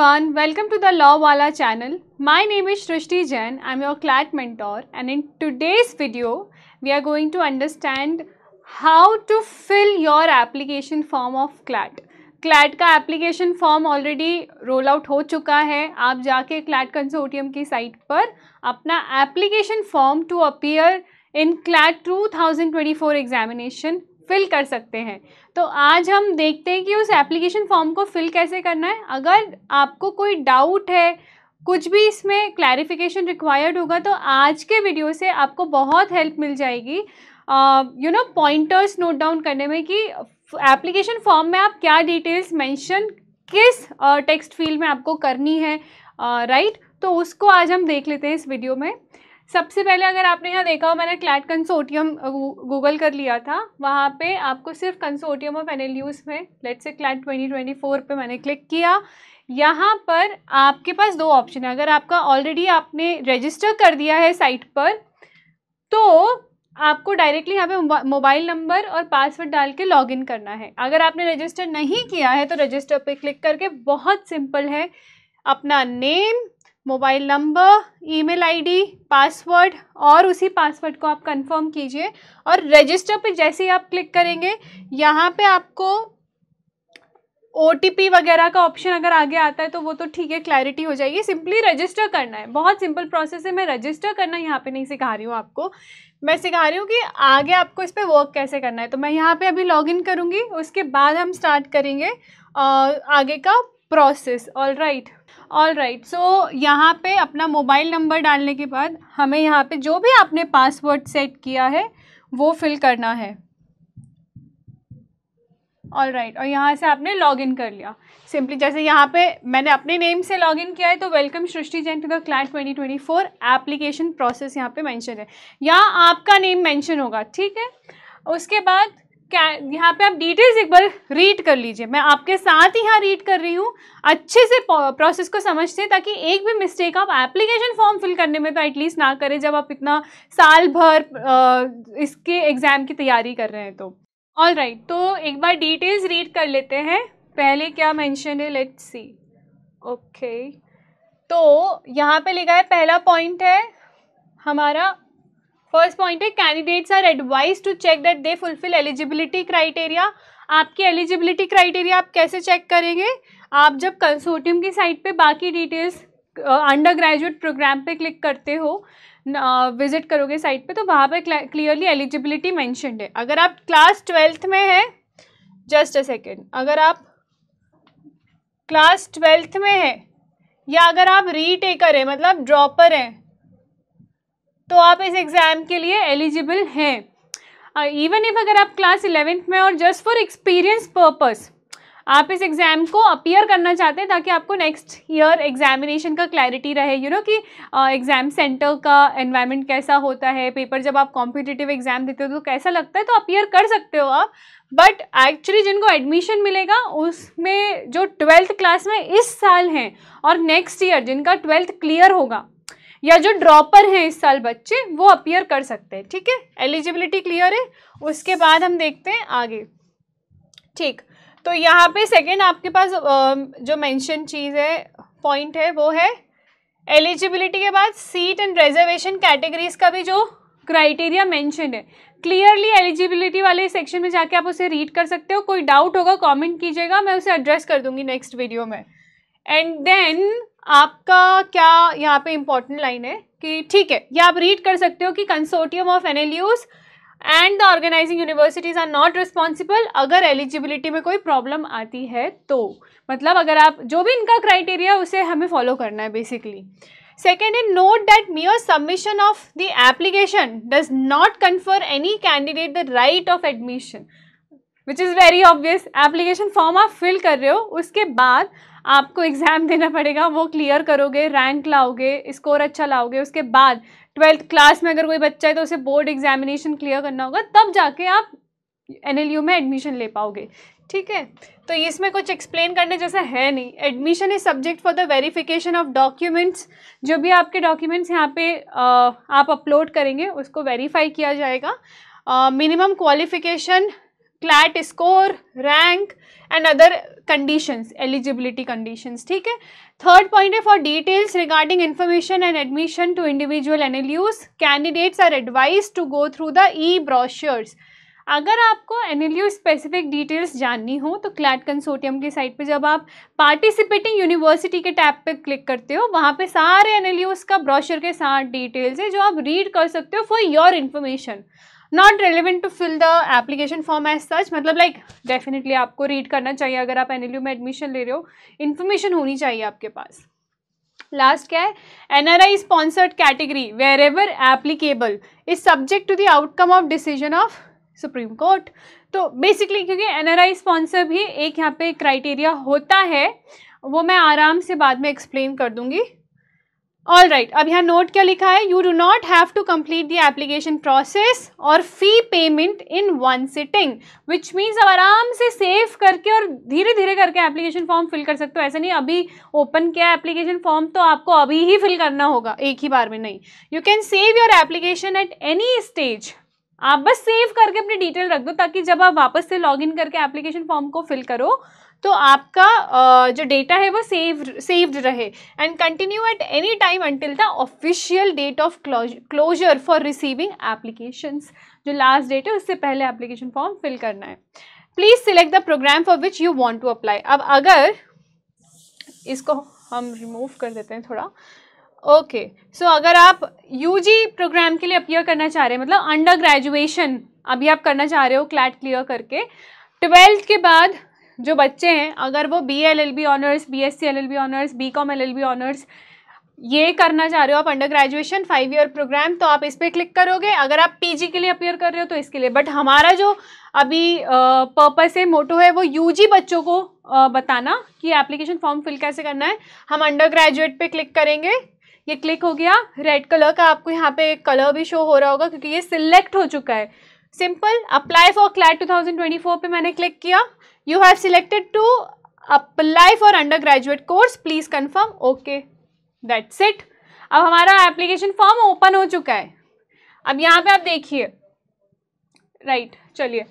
everyone, welcome to the Law Wala channel. My name is Srishti Jain, I'm your CLAT mentor and in today's video, we are going to understand how to fill your application form of CLAT. CLAT का application form already roll out हो चुका है आप जाके CLAT consortium की site पर अपना application form to appear in CLAT 2024 examination fill कर सकते हैं तो आज हम देखते हैं कि उस एप्लीकेशन फॉर्म को फिल कैसे करना है अगर आपको कोई डाउट है कुछ भी इसमें क्लैरिफिकेशन रिक्वायर्ड होगा तो आज के वीडियो से आपको बहुत हेल्प मिल जाएगी you know pointers note down करने में कि एप्लीकेशन फॉर्म में आप क्या डिटेल्स मेंशन किस टेक्स्ट uh, फील्ड में आपको करनी है राइट uh, right? तो उसको आज हम देख लेते हैं इस वीडियो में सबसे पहले अगर आपने यहाँ देखा हो मैंने क्लैट कंसोर्टियम गूगल कर लिया था वहाँ पे आपको सिर्फ कंसोर्टियम ऑफ एनएलयूज में लेट्स से क्लैट 2024 पे मैंने क्लिक किया यहाँ पर आपके पास दो ऑप्शन है अगर आपका ऑलरेडी आपने रजिस्टर कर दिया है साइट पर तो आपको डायरेक्टली यहाँ पे मोबाइल नंबर और पासवर्ड डाल के लॉग करना है अगर आपने रजिस्टर नहीं किया है तो रजिस्टर पर क्लिक करके बहुत सिंपल है अपना name mobile number email ID password और उसी पासवर्ड को आप कंफर्म कीजिए और रजिस्टर पे जैसे ही आप क्लिक करेंगे यहाँ पे आपको ओ वगैरह का ऑप्शन अगर आगे आता है तो वो तो ठीक है क्लैरिटी हो जाएगी सिंपली रजिस्टर करना है बहुत सिंपल प्रोसेस है मैं रजिस्टर करना यहाँ पे नहीं सिखा रही हूँ आपको मैं सिखा रही हूँ कि आगे आपको इस पर वर्क कैसे करना है तो मैं यहाँ पे अभी इन करूँगी उसके बाद हम स्टार्ट करेंगे आगे का process all right all right so यहाँ पे अपना मोबाइल नंबर डालने के बाद हमें यहाँ पे जो भी आपने पासवर्ड सेट किया है वो फिल करना है ऑल राइट right. और यहाँ से आपने लॉग इन कर लिया सिंपली जैसे यहाँ पे मैंने अपने नेम से लॉग इन किया है तो welcome Srishti Jain to the क्लास 2024 एप्लीकेशन प्रोसेस यहाँ पे मेंशन है यहाँ आपका नेम मेंशन होगा ठीक है उसके बाद यहाँ पे आप डिटेल्स एक बार रीड कर लीजिए मैं आपके साथ ही यहाँ रीड कर रही हूँ अच्छे से प्रोसेस को समझते हैं ताकि एक भी मिस्टेक आप एप्लीकेशन फॉर्म फिल करने में तो एटलीस्ट ना करें जब आप इतना साल भर आ, इसके एग्ज़ाम की तैयारी कर रहे हैं तो ऑल राइट right, तो एक बार डिटेल्स रीड कर लेते हैं पहले क्या मैंशन है लेट सी ओके तो यहाँ पर लिखा है पहला पॉइंट है हमारा फर्स्ट पॉइंट है candidates are advise to check that they fulfil eligibility criteria आपकी एलिजिबिलिटी क्राइटेरिया आप कैसे चेक करेंगे आप जब कंसोर्टियम की साइट पे बाकी डिटेल्स अंडर ग्रेजुएट प्रोग्राम पे क्लिक करते हो विजिट करोगे साइट पे तो वहाँ पे क्लियरली एलिजिबिलिटी मैंशनड है अगर आप क्लास ट्वेल्थ में है जस्ट अ सेकेंड अगर आप क्लास ट्वेल्थ में है या अगर आप रीटेकर हैं मतलब ड्रॉपर हैं तो आप इस एग्ज़ाम के लिए एलिजिबल हैं इवन uh, इफ अगर आप क्लास इलेवेंथ में और जस्ट फॉर एक्सपीरियंस पर्पस आप इस एग्ज़ाम को अपीयर करना चाहते हैं ताकि आपको नेक्स्ट ईयर एग्जामिनेशन का क्लैरिटी रहे यू you नो know, कि एग्ज़ाम uh, सेंटर का एनवायरनमेंट कैसा होता है पेपर जब आप कॉम्पिटिटिव एग्ज़ाम देते हो तो कैसा लगता है तो अपीयर कर सकते हो आप बट एक्चुअली जिनको एडमिशन मिलेगा उसमें जो ट्वेल्थ क्लास में इस साल हैं और नेक्स्ट ईयर जिनका ट्वेल्थ क्लियर होगा या जो ड्रॉपर हैं इस साल बच्चे वो अपियर कर सकते हैं ठीक है एलिजिबिलिटी क्लियर है उसके बाद हम देखते हैं आगे ठीक तो यहाँ पे सेकंड आपके पास जो मेंशन चीज़ है पॉइंट है वो है एलिजिबिलिटी के बाद सीट एंड रिजर्वेशन कैटेगरीज का भी जो क्राइटेरिया मैंशन है क्लियरली एलिजिबिलिटी वाले सेक्शन में जाके आप उसे रीड कर सकते हो कोई डाउट होगा कॉमेंट कीजिएगा मैं उसे एड्रेस कर दूंगी नेक्स्ट वीडियो में एंड देन आपका क्या यहाँ पे इम्पोर्टेंट लाइन है कि ठीक है ये आप रीड कर सकते हो कि consortium of N and the organising universities are not responsible अगर एलिजिबिलिटी में कोई प्रॉब्लम आती है तो मतलब अगर आप जो भी इनका क्राइटेरिया उसे हमें फॉलो करना है basically second in note that mere submission of the application does not confer any candidate the right of admission which is very obvious application form आप फिल कर रहे हो उसके बाद आपको एग्ज़ाम देना पड़ेगा वो क्लियर करोगे रैंक लाओगे स्कोर अच्छा लाओगे उसके बाद ट्वेल्थ क्लास में अगर कोई बच्चा है तो उसे बोर्ड एग्जामिनेशन क्लियर करना होगा तब जाके आप एन में एडमिशन ले पाओगे ठीक है तो इसमें कुछ एक्सप्लेन करने जैसा है नहीं admission is subject for the verification of documents जो भी आपके डॉक्यूमेंट्स यहाँ पे आ, आप अपलोड करेंगे उसको वेरीफाई किया जाएगा minimum qualification CLAT score rank and other conditions eligibility conditions ठीक है थर्ड पॉइंट है for details regarding information and admission to individual NLUs candidates are advise to go through the e brochures अगर आपको NLU specific details जाननी हो तो CLAT consortium की site पे जब आप पार्टिसिपेटिंग यूनिवर्सिटी के टैब पे क्लिक करते हो वहाँ पे सारे एनएलयूज़ का ब्रॉशर के साथ डिटेल्स है जो आप रीड कर सकते हो for your information not relevant to fill the application form as such मतलब लाइक डेफिनेटली आपको रीड करना चाहिए अगर आप एन में एडमिशन ले रहे हो इन्फॉर्मेशन होनी चाहिए आपके पास लास्ट क्या है N R I sponsored category wherever applicable is subject to the outcome of decision of Supreme Court तो बेसिकली क्योंकि एन आर आई स्पॉन्सर भी एक यहाँ पे क्राइटेरिया होता है वो मैं आराम से बाद में एक्सप्लेन कर दूंगी ऑल राइट अब यहाँ नोट क्या लिखा है you do not have to complete the application process और fee payment in one sitting which means अब आराम से सेव करके और धीरे धीरे करके एप्लीकेशन फॉर्म फिल कर सकते हो ऐसा नहीं अभी ओपन किया एप्लीकेशन फॉर्म तो आपको अभी ही फिल करना होगा एक ही बार में नहीं you can save your application at any stage आप बस सेव करके अपनी डिटेल रख दो ताकि जब आप वापस से लॉग इन करके एप्लीकेशन फॉर्म को फिल करो तो आपका जो डेटा है वो सेव सेव्ड रहे and continue at any time until the official date of closure for receiving applications जो लास्ट डेट है उससे पहले एप्लीकेशन फॉर्म फिल करना है please select the programme for which you want to apply अब अगर इसको हम रिमूव कर देते हैं थोड़ा ओके okay. सो so, अगर आप यूजी प्रोग्राम के लिए अपियर करना चाह रहे हैं मतलब अंडर ग्रेजुएशन अभी आप करना चाह रहे हो क्लैट क्लियर करके ट्वेल्थ के बाद जो बच्चे हैं अगर वो B L L B honours B S C L L B honours B com L L B honours ये करना चाह रहे हो आप under graduation five year programme तो आप इस पर क्लिक करोगे अगर आप पीजी के लिए अपियर कर रहे हो तो इसके लिए बट हमारा जो अभी पर्पस है मोटो है वो यूजी बच्चों को आ, बताना कि एप्लीकेशन फॉर्म फिल कैसे करना है हम अंडर ग्रेजुएट पे क्लिक करेंगे ये क्लिक हो गया रेड कलर का आपको यहाँ पे कलर भी शो हो रहा होगा क्योंकि ये सिलेक्ट हो चुका है सिंपल अप्लाई फॉर क्लैट 2024 पे मैंने क्लिक किया you have selected to apply for undergraduate course please confirm okay that's it अब हमारा एप्लीकेशन फॉर्म ओपन हो चुका है अब यहाँ पे आप देखिए राइट right, चलिए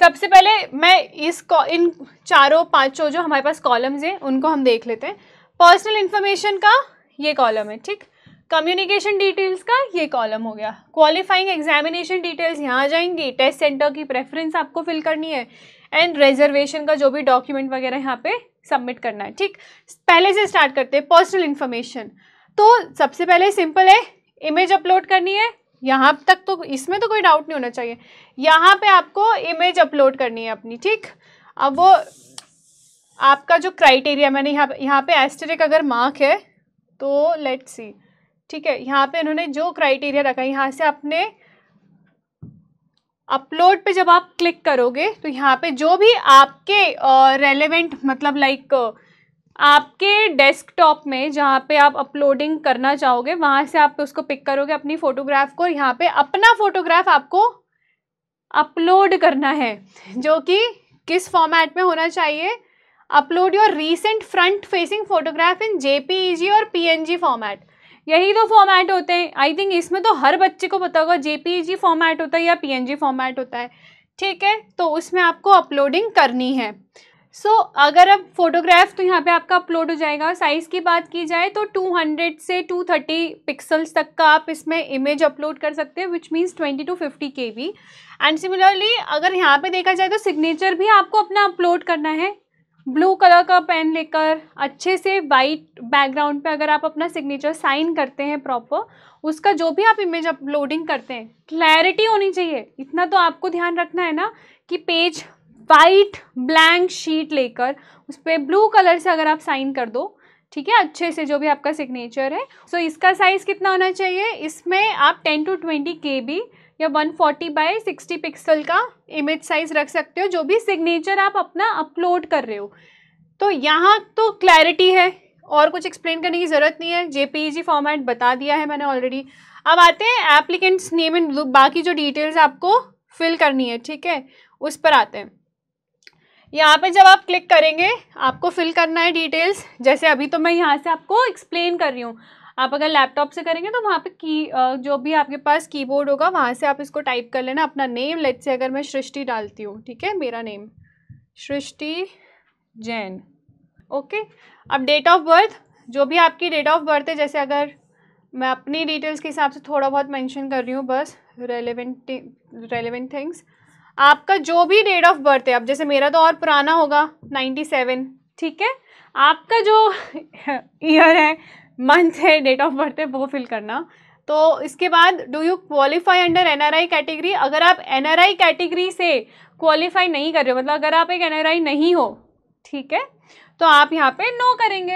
सबसे पहले मैं इस इन चारों पांचों जो हमारे पास कॉलम्स हैं उनको हम देख लेते हैं पर्सनल इन्फॉर्मेशन का ये कॉलम है ठीक कम्युनिकेशन डिटेल्स का ये कॉलम हो गया क्वालिफाइंग एग्जामिनेशन डिटेल्स यहाँ आ जाएंगी टेस्ट सेंटर की प्रेफरेंस आपको फिल करनी है एंड रिजर्वेशन का जो भी डॉक्यूमेंट वगैरह यहाँ पे सबमिट करना है ठीक पहले से स्टार्ट करते हैं पर्सनल इन्फॉर्मेशन तो सबसे पहले सिंपल है इमेज अपलोड करनी है यहाँ तक तो इसमें तो कोई डाउट नहीं होना चाहिए यहाँ पे आपको इमेज अपलोड करनी है अपनी ठीक अब वो आपका जो क्राइटेरिया मैंने यहाँ यहाँ पे एस्टेरिक अगर मार्क है तो लेट्स सी ठीक है यहाँ पे उन्होंने जो क्राइटेरिया रखा है यहाँ से आपने अपलोड पे जब आप क्लिक करोगे तो यहाँ पे जो भी आपके रेलेवेंट मतलब लाइक आपके डेस्कटॉप में जहाँ पे आप अपलोडिंग करना चाहोगे वहाँ से आप उसको पिक करोगे अपनी फ़ोटोग्राफ को यहाँ पे अपना फ़ोटोग्राफ आपको अपलोड करना है जो कि किस फॉर्मेट में होना चाहिए upload your recent front facing photograph in JPEG और पीएनजी फॉर्मेट यही दो तो फॉर्मेट होते हैं आई थिंक इसमें तो हर बच्चे को पता होगा जेपीजी फॉर्मेट होता है या पीएनजी फॉर्मेट होता है ठीक है तो उसमें आपको अपलोडिंग करनी है सो so, अगर अब फोटोग्राफ तो यहाँ पे आपका अपलोड हो जाएगा साइज़ की बात की जाए तो 200 से 230 पिक्सल्स तक का आप इसमें इमेज अपलोड कर सकते हैं विच मीन्स 20 टू 50 के वी एंड सिमिलरली अगर यहाँ पे देखा जाए तो सिग्नेचर भी आपको अपना अपलोड करना है ब्लू कलर का पेन लेकर अच्छे से वाइट बैकग्राउंड पे अगर आप अपना सिग्नेचर साइन करते हैं प्रॉपर उसका जो भी आप इमेज अपलोडिंग करते हैं क्लैरिटी होनी चाहिए इतना तो आपको ध्यान रखना है ना कि पेज वाइट ब्लैंक शीट लेकर उस पर ब्लू कलर से अगर आप साइन कर दो ठीक है अच्छे से जो भी आपका सिग्नेचर है सो so, इसका साइज़ कितना होना चाहिए इसमें आप ten to twenty K B या 140 फोर्टी बाई सिक्सटी पिक्सल का इमेज साइज रख सकते हो जो भी सिग्नेचर आप अपना अपलोड कर रहे हो तो यहाँ तो क्लैरिटी है और कुछ एक्सप्लेन करने की ज़रूरत नहीं है जी फॉर्मेट e बता दिया है मैंने ऑलरेडी अब आते हैं एप्लीकेंट्स नेम एंड बाकी जो डिटेल्स आपको फिल करनी है ठीक है उस पर आते हैं यहाँ पे जब आप क्लिक करेंगे आपको फिल करना है डिटेल्स जैसे अभी तो मैं यहाँ से आपको एक्सप्लेन कर रही हूँ आप अगर लैपटॉप से करेंगे तो वहाँ पे की जो भी आपके पास कीबोर्ड होगा वहाँ से आप इसको टाइप कर लेना अपना नेम लेट से अगर मैं सृष्टि डालती हूँ ठीक है मेरा नेम सृष्टि जैन ओके अब डेट ऑफ बर्थ जो भी आपकी डेट ऑफ बर्थ है जैसे अगर मैं अपनी डिटेल्स के हिसाब से थोड़ा बहुत मैंशन कर रही हूँ बस रेलिवेंट रेलिवेंट थिंग्स आपका जो भी डेट ऑफ बर्थ है अब जैसे मेरा तो और पुराना होगा नाइन्टी सेवन ठीक है आपका जो ईयर है मंथ है डेट ऑफ बर्थ है वो फिल करना तो इसके बाद do you qualify under NRI category अगर आप एनआरआई कैटेगरी से क्वालिफाई नहीं कर रहे हो मतलब अगर आप एक एनआरआई नहीं हो ठीक है तो आप यहाँ पे नो करेंगे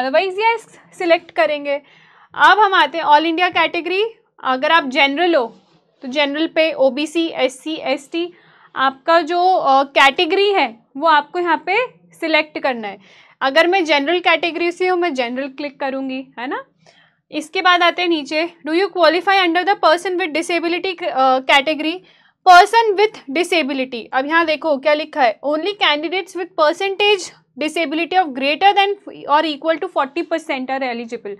अदरवाइज ये सिलेक्ट करेंगे अब हम आते हैं ऑल इंडिया कैटेगरी अगर आप जनरल हो तो जनरल पे ओबीसी एससी एसटी आपका जो कैटेगरी है वो आपको यहाँ पे सिलेक्ट करना है अगर मैं जनरल कैटेगरी से हूँ मैं जनरल क्लिक करूँगी है ना इसके बाद आते हैं नीचे do you qualify under the person with disability category person with disability अब यहाँ देखो क्या लिखा है only candidates with percentage disability of greater than और equal to forty percent are eligible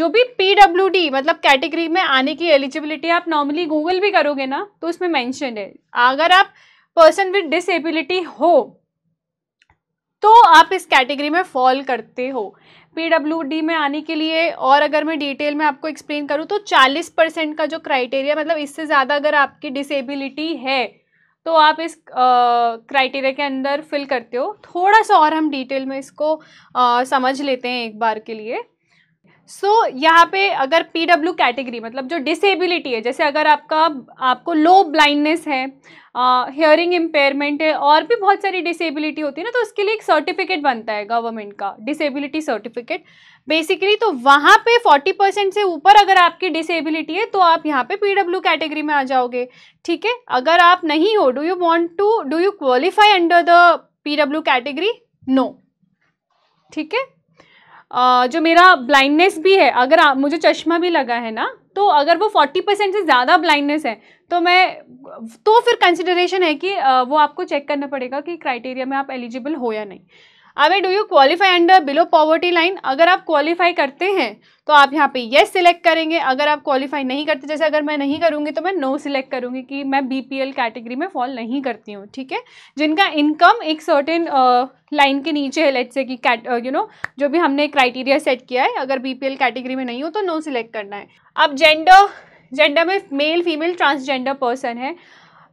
जो भी पी मतलब कैटेगरी में आने की एलिजिबिलिटी आप नॉर्मली गूगल भी करोगे ना तो उसमें मैंशन है अगर आप पर्सन विथ डिसेबिलिटी हो तो आप इस कैटेगरी में फॉल करते हो पीडब्ल्यूडी में आने के लिए और अगर मैं डिटेल में आपको एक्सप्लेन करूँ तो 40 परसेंट का जो क्राइटेरिया मतलब इससे ज़्यादा अगर आपकी डिसेबिलिटी है तो आप इस क्राइटेरिया के अंदर फिल करते हो थोड़ा सा और हम डिटेल में इसको आ, समझ लेते हैं एक बार के लिए सो so, यहाँ पे अगर पी डब्ल्यू कैटेगरी मतलब जो डिसेबिलिटी है जैसे अगर आपका आपको लो ब्लाइंडनेस है हेयरिंग इम्पेयरमेंट है और भी बहुत सारी डिसेबिलिटी होती है ना तो उसके लिए एक सर्टिफिकेट बनता है गवर्नमेंट का डिसेबिलिटी सर्टिफिकेट बेसिकली तो वहाँ पे 40 परसेंट से ऊपर अगर आपकी डिसेबिलिटी है तो आप यहाँ पे डब्ल्यू कैटेगरी में आ जाओगे ठीक है अगर आप नहीं हो do you want to do you qualify under the W category no ठीक है जो मेरा ब्लाइंडनेस भी है अगर आ, मुझे चश्मा भी लगा है ना तो अगर वो फोर्टी परसेंट से ज़्यादा ब्लाइंडनेस है तो मैं तो फिर कंसिडरेशन है कि वो आपको चेक करना पड़ेगा कि क्राइटेरिया में आप एलिजिबल हो या नहीं अवे do you qualify under below poverty line अगर आप क्वालिफाई करते हैं तो आप यहाँ पे येस सिलेक्ट करेंगे अगर आप क्वालिफाई नहीं करते जैसे अगर मैं नहीं करूँगी तो मैं नो सिलेक्ट करूँगी कि मैं बी कैटेगरी में फॉल नहीं करती हूँ ठीक है जिनका इनकम एक सर्टेन लाइन के नीचे है लेट से कि कैट यू नो जो भी हमने क्राइटेरिया सेट किया है अगर बी कैटेगरी में नहीं हो तो नो सिलेक्ट करना है अब जेंडर जेंडर में मेल फीमेल ट्रांसजेंडर पर्सन है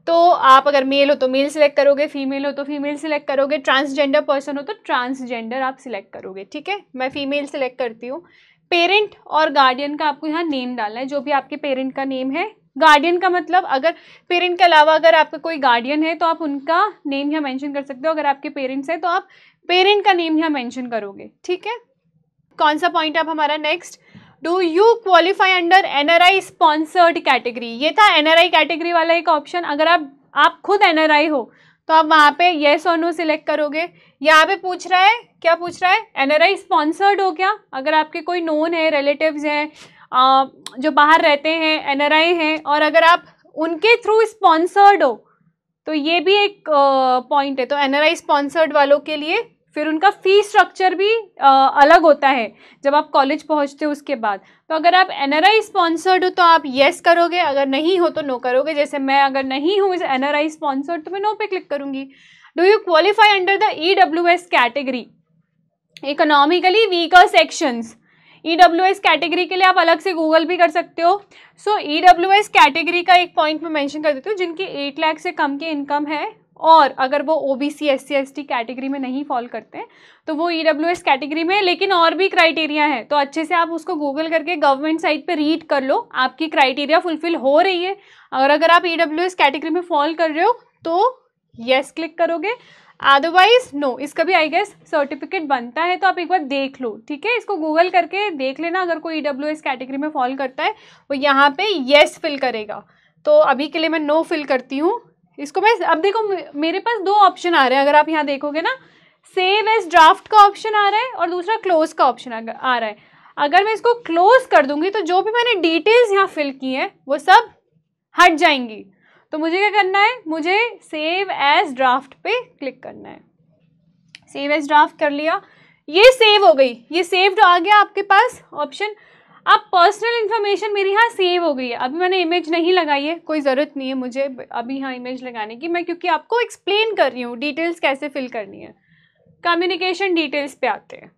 तो आप अगर मेल हो तो मेल सिलेक्ट करोगे फीमेल हो तो फीमेल सिलेक्ट करोगे ट्रांसजेंडर पर्सन हो तो ट्रांसजेंडर आप सिलेक्ट करोगे ठीक है मैं फीमेल सिलेक्ट करती हूँ पेरेंट और गार्डियन का आपको यहाँ नेम डालना है जो भी आपके पेरेंट का नेम है गार्डियन का मतलब अगर पेरेंट के अलावा अगर आपका कोई गार्डियन है तो आप उनका नेम यहाँ मेंशन कर सकते हो अगर आपके पेरेंट्स हैं तो आप पेरेंट का नेम यहाँ मेंशन करोगे ठीक है कौन सा पॉइंट आप हमारा next do you qualify under N R I sponsored category ये था एन आर आई कैटेगरी वाला एक ऑप्शन अगर आप आप खुद एन आर आई हो तो आप वहाँ पे येस और नो सिलेक्ट करोगे यहाँ पे पूछ रहा है क्या पूछ रहा है आई स्पॉन्सर्ड हो क्या अगर आपके कोई नोन है रिलेटिव्स हैं जो बाहर रहते हैं आई हैं और अगर आप उनके थ्रू स्पॉन्सर्ड हो तो ये भी एक पॉइंट है तो आई स्पॉन्सर्ड वालों के लिए फिर उनका फ़ी स्ट्रक्चर भी आ, अलग होता है जब आप कॉलेज पहुंचते हो उसके बाद तो अगर आप एन आर आई स्पॉन्सर्ड हो तो आप येस करोगे अगर नहीं हो तो नो करोगे जैसे मैं अगर नहीं हूँ इस एन आर आई स्पॉन्सर्ड तो मैं नो पे क्लिक करूँगी do you qualify under the E W S category economically weaker sections E W S category के लिए आप अलग से गूगल भी कर सकते हो so E W S category का एक पॉइंट मैं मैंशन कर देती हूँ जिनकी एट लाख से कम की इनकम है और अगर वो O B C S C S T category में नहीं फॉल करते हैं तो वो ई डब्ल्यू एस कैटेगरी में लेकिन और भी क्राइटेरिया है तो अच्छे से आप उसको गूगल करके गवर्नमेंट साइट पे रीड कर लो आपकी क्राइटेरिया फुलफिल हो रही है और अगर आप ई डब्ल्यू एस कैटेगरी में फॉल कर रहे हो तो येस yes क्लिक करोगे अदरवाइज नो no. इसका भी आई गेस सर्टिफिकेट बनता है तो आप एक बार देख लो ठीक है इसको गूगल करके देख लेना अगर कोई ई डब्ल्यू एस कैटेगरी में फॉल करता है वो यहाँ पे येस yes फिल करेगा तो अभी के लिए मैं नो no फिल करती हूँ इसको मैं अब देखो मेरे पास दो ऑप्शन आ रहे हैं अगर आप यहाँ देखोगे ना सेव एज ड्राफ्ट का ऑप्शन आ रहा है और दूसरा क्लोज का ऑप्शन आ रहा है अगर मैं इसको क्लोज कर दूंगी तो जो भी मैंने डिटेल्स यहाँ फिल की हैं वो सब हट जाएंगी तो मुझे क्या करना है मुझे सेव एज ड्राफ्ट पे क्लिक करना है सेव एज ड्राफ्ट कर लिया ये सेव हो गई ये सेव आ गया आपके पास ऑप्शन अब पर्सनल इन्फॉर्मेशन मेरी यहाँ सेव हो गई है अभी मैंने इमेज नहीं लगाई है कोई ज़रूरत नहीं है मुझे अभी यहाँ इमेज लगाने की मैं क्योंकि आपको एक्सप्लेन कर रही हूँ डिटेल्स कैसे फिल करनी है कम्युनिकेशन डिटेल्स पे आते हैं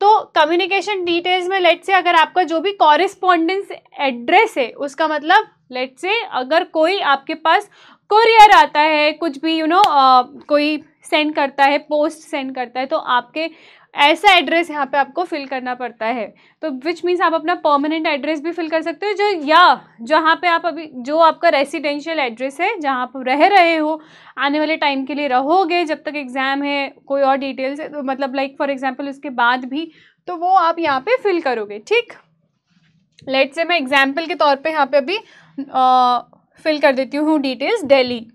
तो कम्युनिकेशन डिटेल्स में लेट से अगर आपका जो भी कॉरेस्पॉन्डेंस एड्रेस है उसका मतलब लेट से अगर कोई आपके पास कोरियर आता है कुछ भी you you know know, uh, कोई सेंड करता है पोस्ट सेंड करता है तो आपके ऐसा एड्रेस यहाँ पे आपको फिल करना पड़ता है तो विच मीन्स आप अपना परमानेंट एड्रेस भी फिल कर सकते हो जो या जहाँ पे आप अभी जो आपका रेसिडेंशियल एड्रेस है जहाँ आप रह रहे हो आने वाले टाइम के लिए रहोगे जब तक एग्ज़ाम है कोई और डिटेल्स है तो मतलब लाइक फॉर एग्ज़ाम्पल उसके बाद भी तो वो आप यहाँ पर फिल करोगे ठीक लेट से मैं एग्जाम्पल के तौर पर यहाँ पर अभी आ, फिल कर देती हूँ डिटेल्स डेली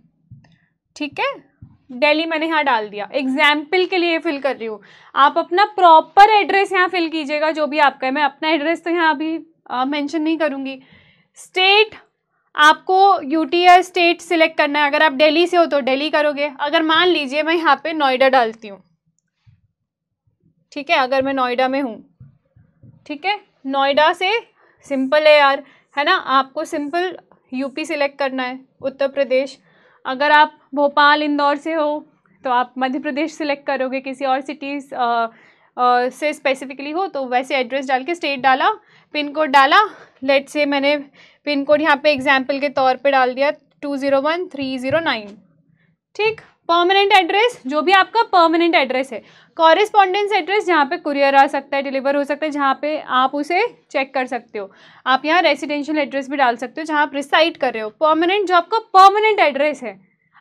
ठीक है दिल्ली मैंने यहाँ डाल दिया एग्जाम्पल के लिए फिल कर रही हूँ आप अपना प्रॉपर एड्रेस यहाँ फिल कीजिएगा जो भी आपका है मैं अपना एड्रेस तो यहाँ अभी मेंशन नहीं करूँगी स्टेट आपको यूटी या स्टेट सिलेक्ट करना है अगर आप दिल्ली से हो तो दिल्ली करोगे अगर मान लीजिए मैं यहाँ पे नोएडा डालती हूँ ठीक है अगर मैं नोएडा में हूँ ठीक है नोएडा से सिंपल है यार है ना आपको सिंपल यूपी सिलेक्ट करना है उत्तर प्रदेश अगर आप भोपाल इंदौर से हो तो आप मध्य प्रदेश सेलेक्ट करोगे किसी और सिटीज़ से स्पेसिफिकली हो तो वैसे एड्रेस डाल के स्टेट डाला पिन कोड डाला लेट से मैंने पिन कोड यहाँ पे एग्जाम्पल के तौर पे डाल दिया two zero one three zero nine ठीक परमानेंट एड्रेस जो भी आपका परमानेंट एड्रेस है कॉरेस्पॉन्डेंस एड्रेस जहाँ पे कुरियर आ सकता है डिलीवर हो सकता है जहाँ पे आप उसे चेक कर सकते हो आप यहाँ रेसिडेंशियल एड्रेस भी डाल सकते हो जहाँ आप रिसाइड कर रहे हो परमानेंट जो आपका परमानेंट एड्रेस है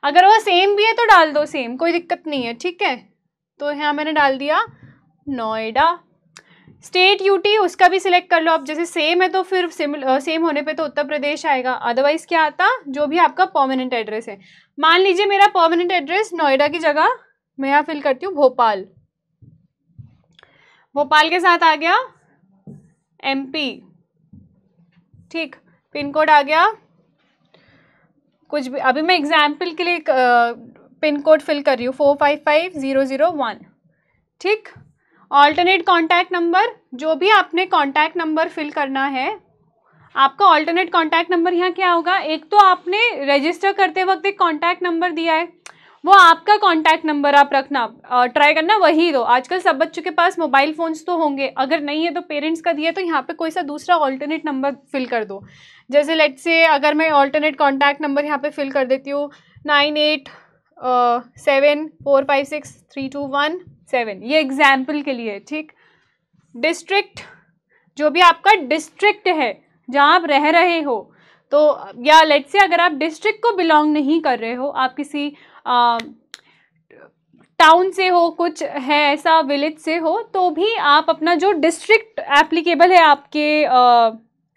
अगर वह सेम भी है तो डाल दो सेम कोई दिक्कत नहीं है ठीक है तो यहाँ मैंने डाल दिया नोएडा स्टेट यूटी उसका भी सिलेक्ट कर लो आप जैसे सेम है तो फिर सेम होने पे तो उत्तर प्रदेश आएगा अदरवाइज़ क्या आता जो भी आपका परमानेंट एड्रेस है मान लीजिए मेरा परमानेंट एड्रेस नोएडा की जगह मैं यहाँ फिल करती हूँ भोपाल भोपाल के साथ आ गया एमपी ठीक पिन कोड आ गया कुछ भी अभी मैं एग्जाम्पल के लिए पिन कोड फिल कर रही हूँ four five five zero zero one ठीक ऑल्टरनेट कॉन्टैक्ट नंबर जो भी आपने कॉन्टैक्ट नंबर फिल करना है आपका ऑल्टरनेट कॉन्टैक्ट नंबर यहाँ क्या होगा एक तो आपने रजिस्टर करते वक्त एक कॉन्टैक्ट नंबर दिया है वो आपका कॉन्टैक्ट नंबर आप रखना ट्राई करना वही दो आजकल सब बच्चों के पास मोबाइल फ़ोन्स तो होंगे अगर नहीं है तो पेरेंट्स का दिया तो यहाँ पे कोई सा दूसरा ऑल्टरनेट नंबर फिल कर दो जैसे लेट से अगर मैं ऑल्टरनेट कॉन्टैक्ट नंबर यहाँ पे फिल कर देती हूँ nine eight seven four five six three two one seven ये एग्जाम्पल के लिए ठीक डिस्ट्रिक्ट जो भी आपका डिस्ट्रिक्ट है जहाँ आप रह रहे हो तो या लेट से अगर आप डिस्ट्रिक्ट को बिलोंग नहीं कर रहे हो आप किसी टाउन से हो कुछ है ऐसा विलेज से हो तो भी आप अपना जो डिस्ट्रिक्ट एप्लीकेबल है आपके आ,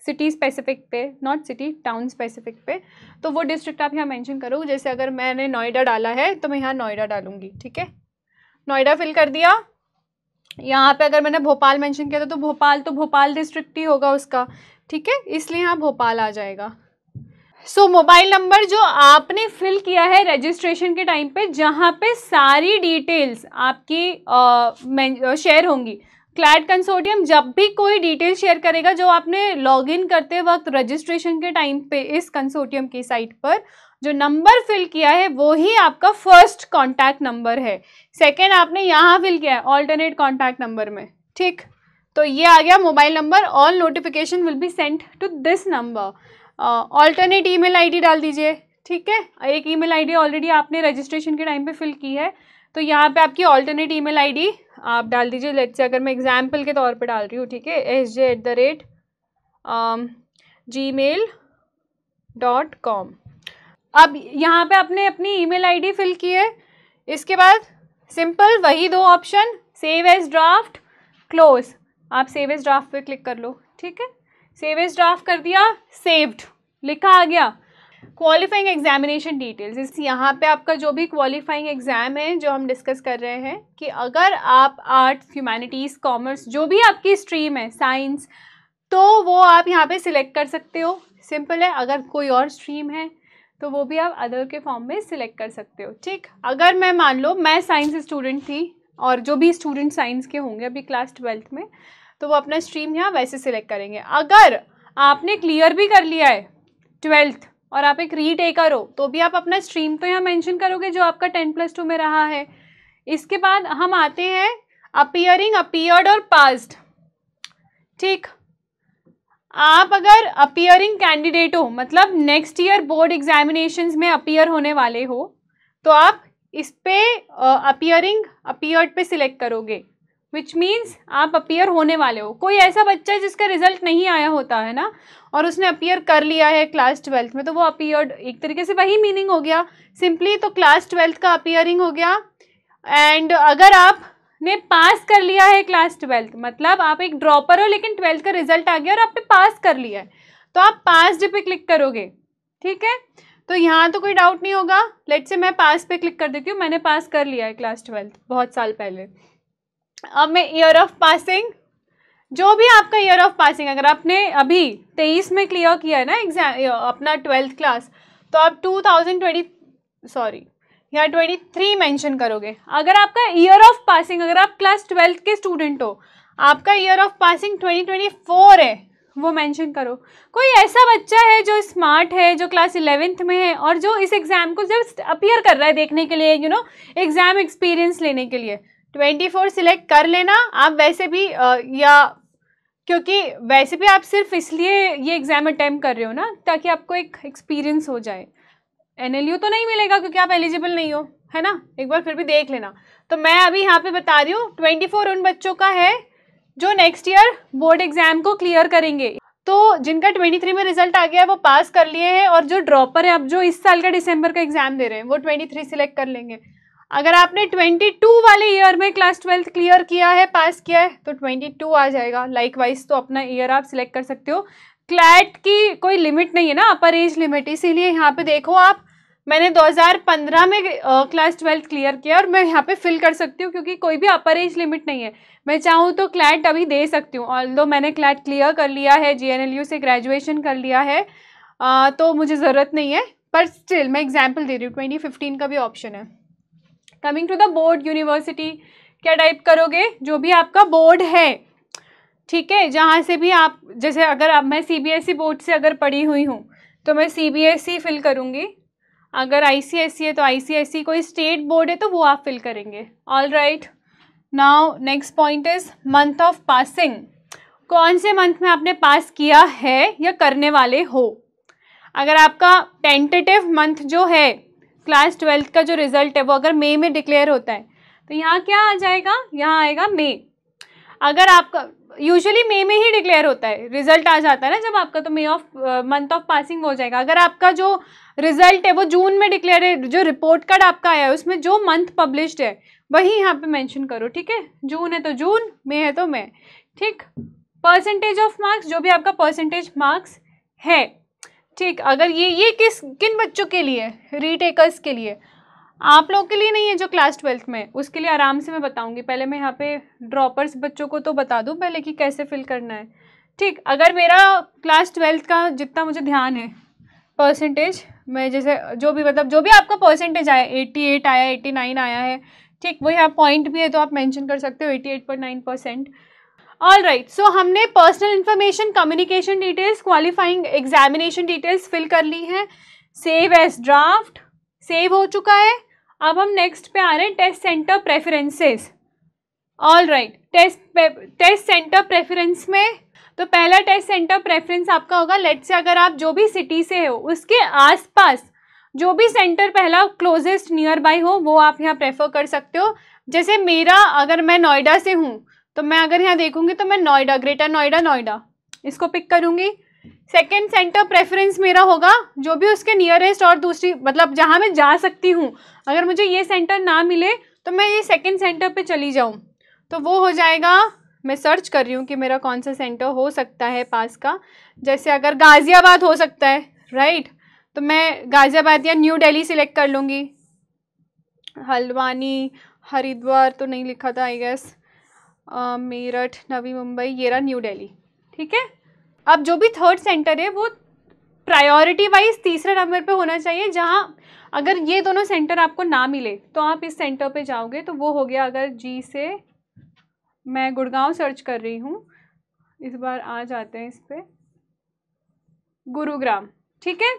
सिटी स्पेसिफिक पे नॉट सिटी टाउन स्पेसिफिक पे तो वो डिस्ट्रिक्ट आप यहाँ मेंशन करो जैसे अगर मैंने नोएडा डाला है तो मैं यहाँ नोएडा डालूंगी ठीक है नोएडा फिल कर दिया यहाँ पे अगर मैंने भोपाल मेंशन किया था तो भोपाल तो भोपाल डिस्ट्रिक्ट ही होगा उसका ठीक है इसलिए यहाँ भोपाल आ जाएगा सो मोबाइल नंबर जो आपने फिल किया है रजिस्ट्रेशन के टाइम पे जहाँ पे सारी डिटेल्स आपकी शेयर होंगी क्लाइड कंसोर्टियम जब भी कोई डिटेल शेयर करेगा जो आपने लॉगिन करते वक्त रजिस्ट्रेशन के टाइम पे इस कंसोर्टियम की साइट पर जो नंबर फिल किया है वो ही आपका फर्स्ट कांटेक्ट नंबर है सेकंड आपने यहाँ फिल किया है ऑल्टरनेट कांटेक्ट नंबर में ठीक तो ये आ गया mobile number all notification will be sent to this number alternate e mail डाल दीजिए ठीक है एक ई मेल ऑलरेडी आपने रजिस्ट्रेशन के टाइम पे फिल की है तो यहाँ पे आपकी ऑल्टरनेट ई मेल आप डाल दीजिए लेट से अगर मैं एग्जाम्पल के तौर पर डाल रही हूँ ठीक है S J at the rate Gmail dot com अब यहाँ पे आपने अपनी ईमेल आईडी फिल की है इसके बाद सिंपल वही दो option save as draft close आप सेव एज ड्राफ्ट पे क्लिक कर लो ठीक है सेव एज ड्राफ्ट कर दिया सेव्ड लिखा आ गया क्वालिफाइंग एग्जामिनेशन डिटेल्स इस यहाँ पे आपका जो भी क्वालिफाइंग एग्ज़ाम है जो हम डिस्कस कर रहे हैं कि अगर आप आर्ट्स ह्यूमैनिटीज़ कॉमर्स जो भी आपकी स्ट्रीम है साइंस तो वो आप यहाँ पे सिलेक्ट कर सकते हो सिंपल है अगर कोई और स्ट्रीम है तो वो भी आप अदर के फॉर्म में सिलेक्ट कर सकते हो ठीक अगर मैं मान लो मैं साइंस स्टूडेंट थी और जो भी स्टूडेंट साइंस के होंगे अभी क्लास ट्वेल्थ में तो वो अपना स्ट्रीम यहाँ वैसे सिलेक्ट करेंगे अगर आपने क्लियर भी कर लिया है ट्वेल्थ और आप एक रीटेकर हो तो भी आप अपना स्ट्रीम तो यहाँ मेंशन करोगे जो आपका टेन प्लस टू में रहा है इसके बाद हम आते हैं अपियरिंग अपियर्ड और पास्ट ठीक आप अगर अपियरिंग कैंडिडेट हो मतलब नेक्स्ट ईयर बोर्ड एग्जामिनेशन में अपियर होने वाले हो तो आप इस पे अपियरिंग अपियर्ड पे सिलेक्ट करोगे विच मीन्स आप अपियर होने वाले हो कोई ऐसा बच्चा है जिसका रिजल्ट नहीं आया होता है ना और उसने अपियर कर लिया है क्लास ट्वेल्थ में तो वो अपियर्ड एक तरीके से वही मीनिंग हो गया सिंपली तो क्लास ट्वेल्थ का अपियरिंग हो गया एंड अगर आप ने पास कर लिया है क्लास ट्वेल्थ मतलब आप एक ड्रॉपर हो लेकिन ट्वेल्थ का रिजल्ट आ गया और आपने पास कर लिया है तो आप पास पे क्लिक करोगे ठीक है तो यहाँ तो कोई डाउट नहीं होगा लेट से मैं पास पे क्लिक कर देती हूँ मैंने पास कर लिया है क्लास ट्वेल्थ बहुत साल पहले अब मैं ईयर ऑफ पासिंग जो भी आपका ईयर ऑफ पासिंग अगर आपने अभी तेईस में क्लियर किया है ना एग्जाम अपना ट्वेल्थ क्लास तो आप टू थाउजेंड ट्वेंटी सॉरी या ट्वेंटी थ्री मैंशन करोगे अगर आपका ईयर ऑफ पासिंग अगर आप क्लास ट्वेल्थ के स्टूडेंट हो आपका year of passing twenty twenty four है वो मैंशन करो कोई ऐसा बच्चा है जो स्मार्ट है जो क्लास इलेवेंथ में है और जो इस एग्ज़ाम को जस्ट अपियर कर रहा है देखने के लिए यू नो एग्ज़ाम एक्सपीरियंस लेने के लिए ट्वेंटी फोर सिलेक्ट कर लेना आप वैसे भी आ, या क्योंकि वैसे भी आप सिर्फ इसलिए ये एग्ज़ाम अटैम्प्ट कर रहे हो ना ताकि आपको एक एक्सपीरियंस हो जाए एन तो नहीं मिलेगा क्योंकि आप एलिजिबल नहीं हो है ना एक बार फिर भी देख लेना तो मैं अभी यहाँ पे बता रही हूँ ट्वेंटी फोर उन बच्चों का है जो नेक्स्ट ईयर बोर्ड एग्ज़ाम को क्लियर करेंगे तो जिनका ट्वेंटी थ्री में रिजल्ट आ गया है वो पास कर लिए हैं और जो ड्रॉपर है अब जो इस साल का डिसम्बर का एग्ज़ाम दे रहे हैं वो ट्वेंटी थ्री सिलेक्ट कर लेंगे अगर आपने 22 वाले ईयर में क्लास ट्वेल्थ क्लियर किया है पास किया है तो 22 आ जाएगा लाइक वाइज तो अपना ईयर आप सिलेक्ट कर सकते हो क्लैट की कोई लिमिट नहीं है ना अपर एज लिमिट इसीलिए यहाँ पे देखो आप मैंने 2015 में क्लास ट्वेल्थ क्लियर किया और मैं यहाँ पे फिल कर सकती हूँ क्योंकि कोई भी अपर एज लिमिट नहीं है मैं चाहूँ तो क्लैट अभी दे सकती हूँ ऑल मैंने क्लैट क्लियर कर लिया है जी से ग्रेजुएशन कर लिया है आ, तो मुझे ज़रूरत नहीं है पर स्टिल मैं एग्जाम्पल दे रही हूँ ट्वेंटी का भी ऑप्शन है coming to the board university क्या टाइप करोगे जो भी आपका बोर्ड है ठीक है जहाँ से भी आप जैसे अगर आप मैं सी बोर्ड e से अगर पढ़ी हुई हूँ तो मैं सी फिल e करूँगी अगर आई e है तो आई कोई स्टेट बोर्ड है तो वो आप फिल करेंगे all right now next point is month of passing कौन से मंथ में आपने पास किया है या करने वाले हो अगर आपका टेंटेटिव मंथ जो है क्लास ट्वेल्थ का जो रिज़ल्ट है वो अगर मई में डिक्लेयर होता है तो यहाँ क्या आ जाएगा यहाँ आएगा मई अगर आपका यूजुअली मई में ही डिक्लेयर होता है रिजल्ट आ जाता है ना जब आपका तो May of month of passing हो जाएगा अगर आपका जो रिजल्ट है वो जून में डिक्लेयर है जो रिपोर्ट कार्ड आपका आया है उसमें जो मंथ पब्लिश्ड है वही यहाँ पे मेंशन करो ठीक है जून है तो जून मई है तो मई ठीक परसेंटेज ऑफ मार्क्स जो भी आपका परसेंटेज मार्क्स है ठीक अगर ये ये किस किन बच्चों के लिए रीटेकर्स के लिए आप लोग के लिए नहीं है जो क्लास ट्वेल्थ में उसके लिए आराम से मैं बताऊंगी पहले मैं यहाँ पे ड्रॉपर्स बच्चों को तो बता दूँ पहले कि कैसे फिल करना है ठीक अगर मेरा क्लास ट्वेल्थ का जितना मुझे ध्यान है परसेंटेज मैं जैसे जो भी मतलब जो भी आपका परसेंटेज आया एट्टी एट आया एट्टी नाइन आया है ठीक वही यहाँ पॉइंट भी है तो आप मैंशन कर सकते हो eighty eight point nine percent all right so हमने personal information communication details qualifying examination details fill कर ली हैं सेव एज ड्राफ्ट सेव हो चुका है अब हम नेक्स्ट पे आ रहे हैं test centre preferences all right test test centre preference में तो पहला टेस्ट सेंटर प्रेफरेंस आपका होगा लेट से अगर आप जो भी सिटी से हो उसके आसपास जो भी सेंटर पहला क्लोजेस्ट नियर बाई हो वो आप यहाँ प्रेफर कर सकते हो जैसे मेरा अगर मैं नोएडा से हूँ तो मैं अगर यहाँ देखूंगी तो मैं नोएडा ग्रेटर नोएडा नोएडा इसको पिक करूंगी सेकेंड सेंटर प्रेफरेंस मेरा होगा जो भी उसके नियरेस्ट और दूसरी मतलब जहाँ मैं जा सकती हूँ अगर मुझे ये सेंटर ना मिले तो मैं ये सेकेंड सेंटर पे चली जाऊँ तो वो हो जाएगा मैं सर्च कर रही हूँ कि मेरा कौन सा सेंटर हो सकता है पास का जैसे अगर गाज़ियाबाद हो सकता है राइट तो मैं गाज़ियाबाद या न्यू दिल्ली सिलेक्ट कर लूँगी हल्द्वानी हरिद्वार तो नहीं लिखा था आई गेस मेरठ नवी मुंबई ये रहा न्यू दिल्ली ठीक है अब जो भी थर्ड सेंटर है वो प्रायोरिटी वाइज तीसरे नंबर पे होना चाहिए जहाँ अगर ये दोनों सेंटर आपको ना मिले तो आप इस सेंटर पे जाओगे तो वो हो गया अगर जी से मैं गुड़गांव सर्च कर रही हूँ इस बार आ जाते हैं इस पर गुरुग्राम ठीक है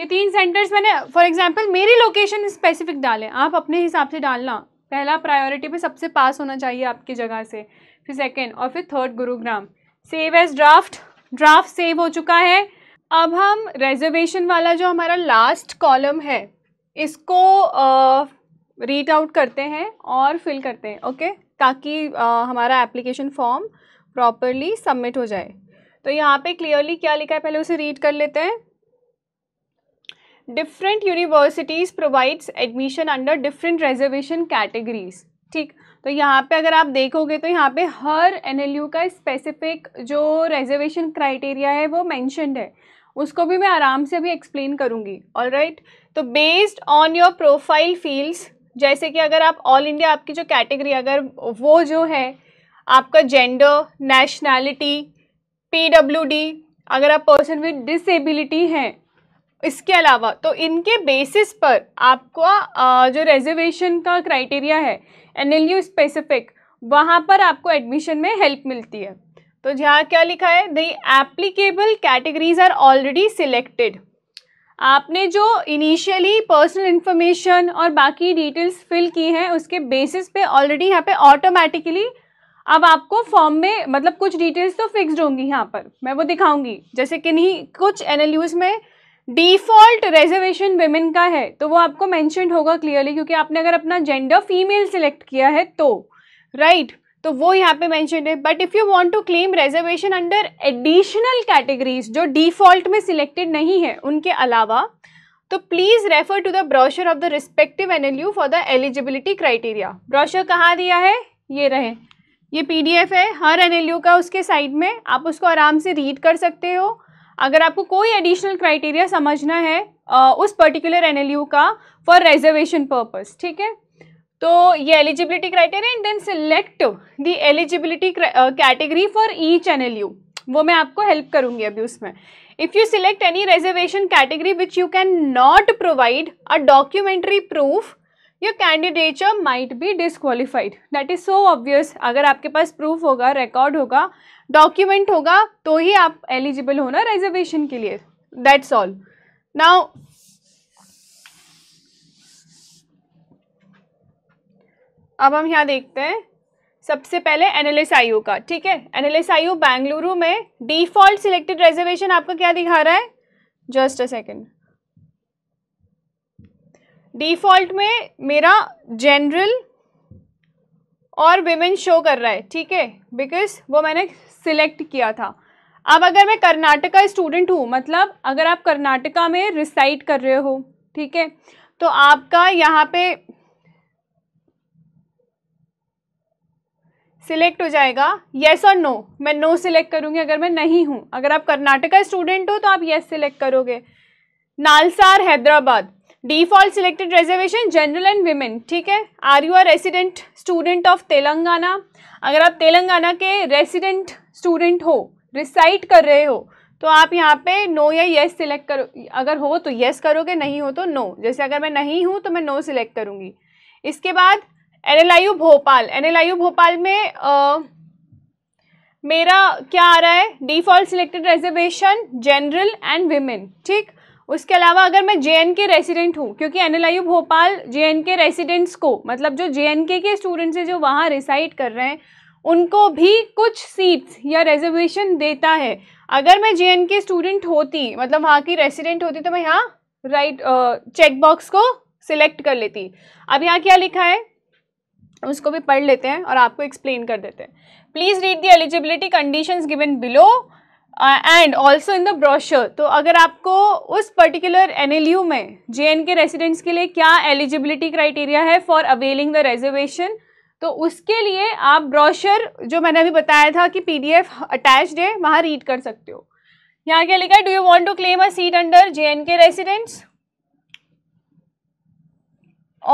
ये तीन सेंटर्स मैंने फॉर एग्जांपल मेरी लोकेशन स्पेसिफिक डालें आप अपने हिसाब से डालना पहला प्रायोरिटी पे सबसे पास होना चाहिए आपकी जगह से फिर सेकेंड और फिर third Gurugram save as draft draft save हो चुका है अब हम रेजर्वेशन वाला जो हमारा लास्ट कॉलम है इसको रीड आउट करते हैं और फिल करते हैं ओके ताकि uh, हमारा एप्लीकेशन फॉर्म प्रॉपरली सबमिट हो जाए तो यहाँ पे क्लियरली क्या लिखा है पहले उसे रीड कर लेते हैं different universities provides admission under different reservation categories ठीक तो यहाँ पे अगर आप देखोगे तो यहाँ पे हर एन का स्पेसिफिक जो रिजर्वेशन क्राइटेरिया है वो मैंशनड है उसको भी मैं आराम से अभी एक्सप्लेन करूँगी ऑल राइट तो based on your profile fields जैसे कि अगर आप ऑल इंडिया आपकी जो कैटेगरी अगर वो जो है आपका जेंडर नेशनैलिटी पी अगर आप पर्सन विद डिसेबिलिटी हैं इसके अलावा तो इनके बेसिस पर आपका जो रिजर्वेशन का क्राइटेरिया है एन एल यू स्पेसिफिक वहाँ पर आपको एडमिशन में हेल्प मिलती है तो यहाँ क्या लिखा है the applicable categories are already selected आपने जो इनिशियली पर्सनल इन्फॉर्मेशन और बाकी डिटेल्स फिल की हैं उसके बेसिस पे ऑलरेडी यहाँ पे ऑटोमेटिकली अब आपको फॉर्म में मतलब कुछ डिटेल्स तो फिक्स्ड होंगी यहाँ पर मैं वो दिखाऊंगी जैसे किन्हीं कुछ एन में डिफॉल्ट रिजर्वेशन वेमेन का है तो वो आपको मैंशनड होगा क्लियरली क्योंकि आपने अगर अपना जेंडर फीमेल सिलेक्ट किया है तो राइट right? तो वो यहाँ पे मैंशनड है but if you want to claim reservation under additional categories जो डिफॉल्ट में सिलेक्टेड नहीं है उनके अलावा तो please refer to the brochure of the respective N L U for the eligibility criteria brochure कहाँ दिया है ये रहे ये एफ है हर यू का उसके साइड में आप उसको आराम से रीड कर सकते हो अगर आपको कोई एडिशनल क्राइटेरिया समझना है उस पर्टिकुलर एन का फॉर रिजर्वेशन पर्पज़ ठीक है तो ये eligibility criteria and then select the eligibility category for each N वो मैं आपको हेल्प करूंगी अभी उसमें if you select any reservation category which you can not provide a documentary proof your candidature might be disqualified that is so obvious अगर आपके पास proof होगा रिकॉर्ड होगा डॉक्यूमेंट होगा तो ही आप एलिजिबल होना रिजर्वेशन के लिए दैट्स ऑल नाउ अब हम यहाँ देखते हैं सबसे पहले एनएलएस यू का ठीक है एनएलएस आईओ बेंगलुरु में डिफॉल्ट सिलेक्टेड रिजर्वेशन आपका क्या दिखा रहा है जस्ट अ सेकेंड डिफॉल्ट में मेरा जनरल और विमेन शो कर रहा है ठीक है बिकॉज वो मैंने सिलेक्ट किया था अब अगर मैं कर्नाटका स्टूडेंट हूँ मतलब अगर आप कर्नाटका में रिसाइट कर रहे हो ठीक है तो आपका यहाँ पे सिलेक्ट हो जाएगा येस और नो मैं नो सिलेक्ट करूँगी अगर मैं नहीं हूँ अगर आप कर्नाटका स्टूडेंट हो तो आप येस सिलेक्ट करोगे NALSAR Hyderabad default selected reservation general and women ठीक है are you are resident student of Telangana अगर आप तेलंगाना के रेसिडेंट स्टूडेंट हो रिसाइट कर रहे हो तो आप यहाँ पे नो या येस सिलेक्ट करो अगर हो तो येस करोगे नहीं हो तो नो जैसे अगर मैं नहीं हूँ तो मैं नो सिलेक्ट करूँगी इसके बाद एन भोपाल एन भोपाल में आ, मेरा क्या आ रहा है default selected reservation general and women ठीक उसके अलावा अगर मैं जे के रेसिडेंट हूँ क्योंकि एन भोपाल जे के रेसिडेंट्स को मतलब जो जे के स्टूडेंट्स हैं जो वहाँ रिसाइड कर रहे हैं उनको भी कुछ सीट्स या रिजर्वेशन देता है अगर मैं जे के स्टूडेंट होती मतलब वहाँ की रेसिडेंट होती तो मैं यहाँ राइट चेक बॉक्स को सिलेक्ट कर लेती अब यहाँ क्या लिखा है उसको भी पढ़ लेते हैं और आपको एक्सप्लेन कर देते हैं please read the eligibility conditions given below and also in the brochure तो अगर आपको उस पर्टिकुलर एन में जे के रेसिडेंट्स के लिए क्या एलिजिबिलिटी क्राइटेरिया है फॉर अवेलिंग द रिजर्वेशन तो उसके लिए आप ब्रोशर जो मैंने अभी बताया था कि पी डी एफ अटैच्ड है वहाँ रीड कर सकते हो यहाँ क्या लिखा है do you want to claim a seat under J K residents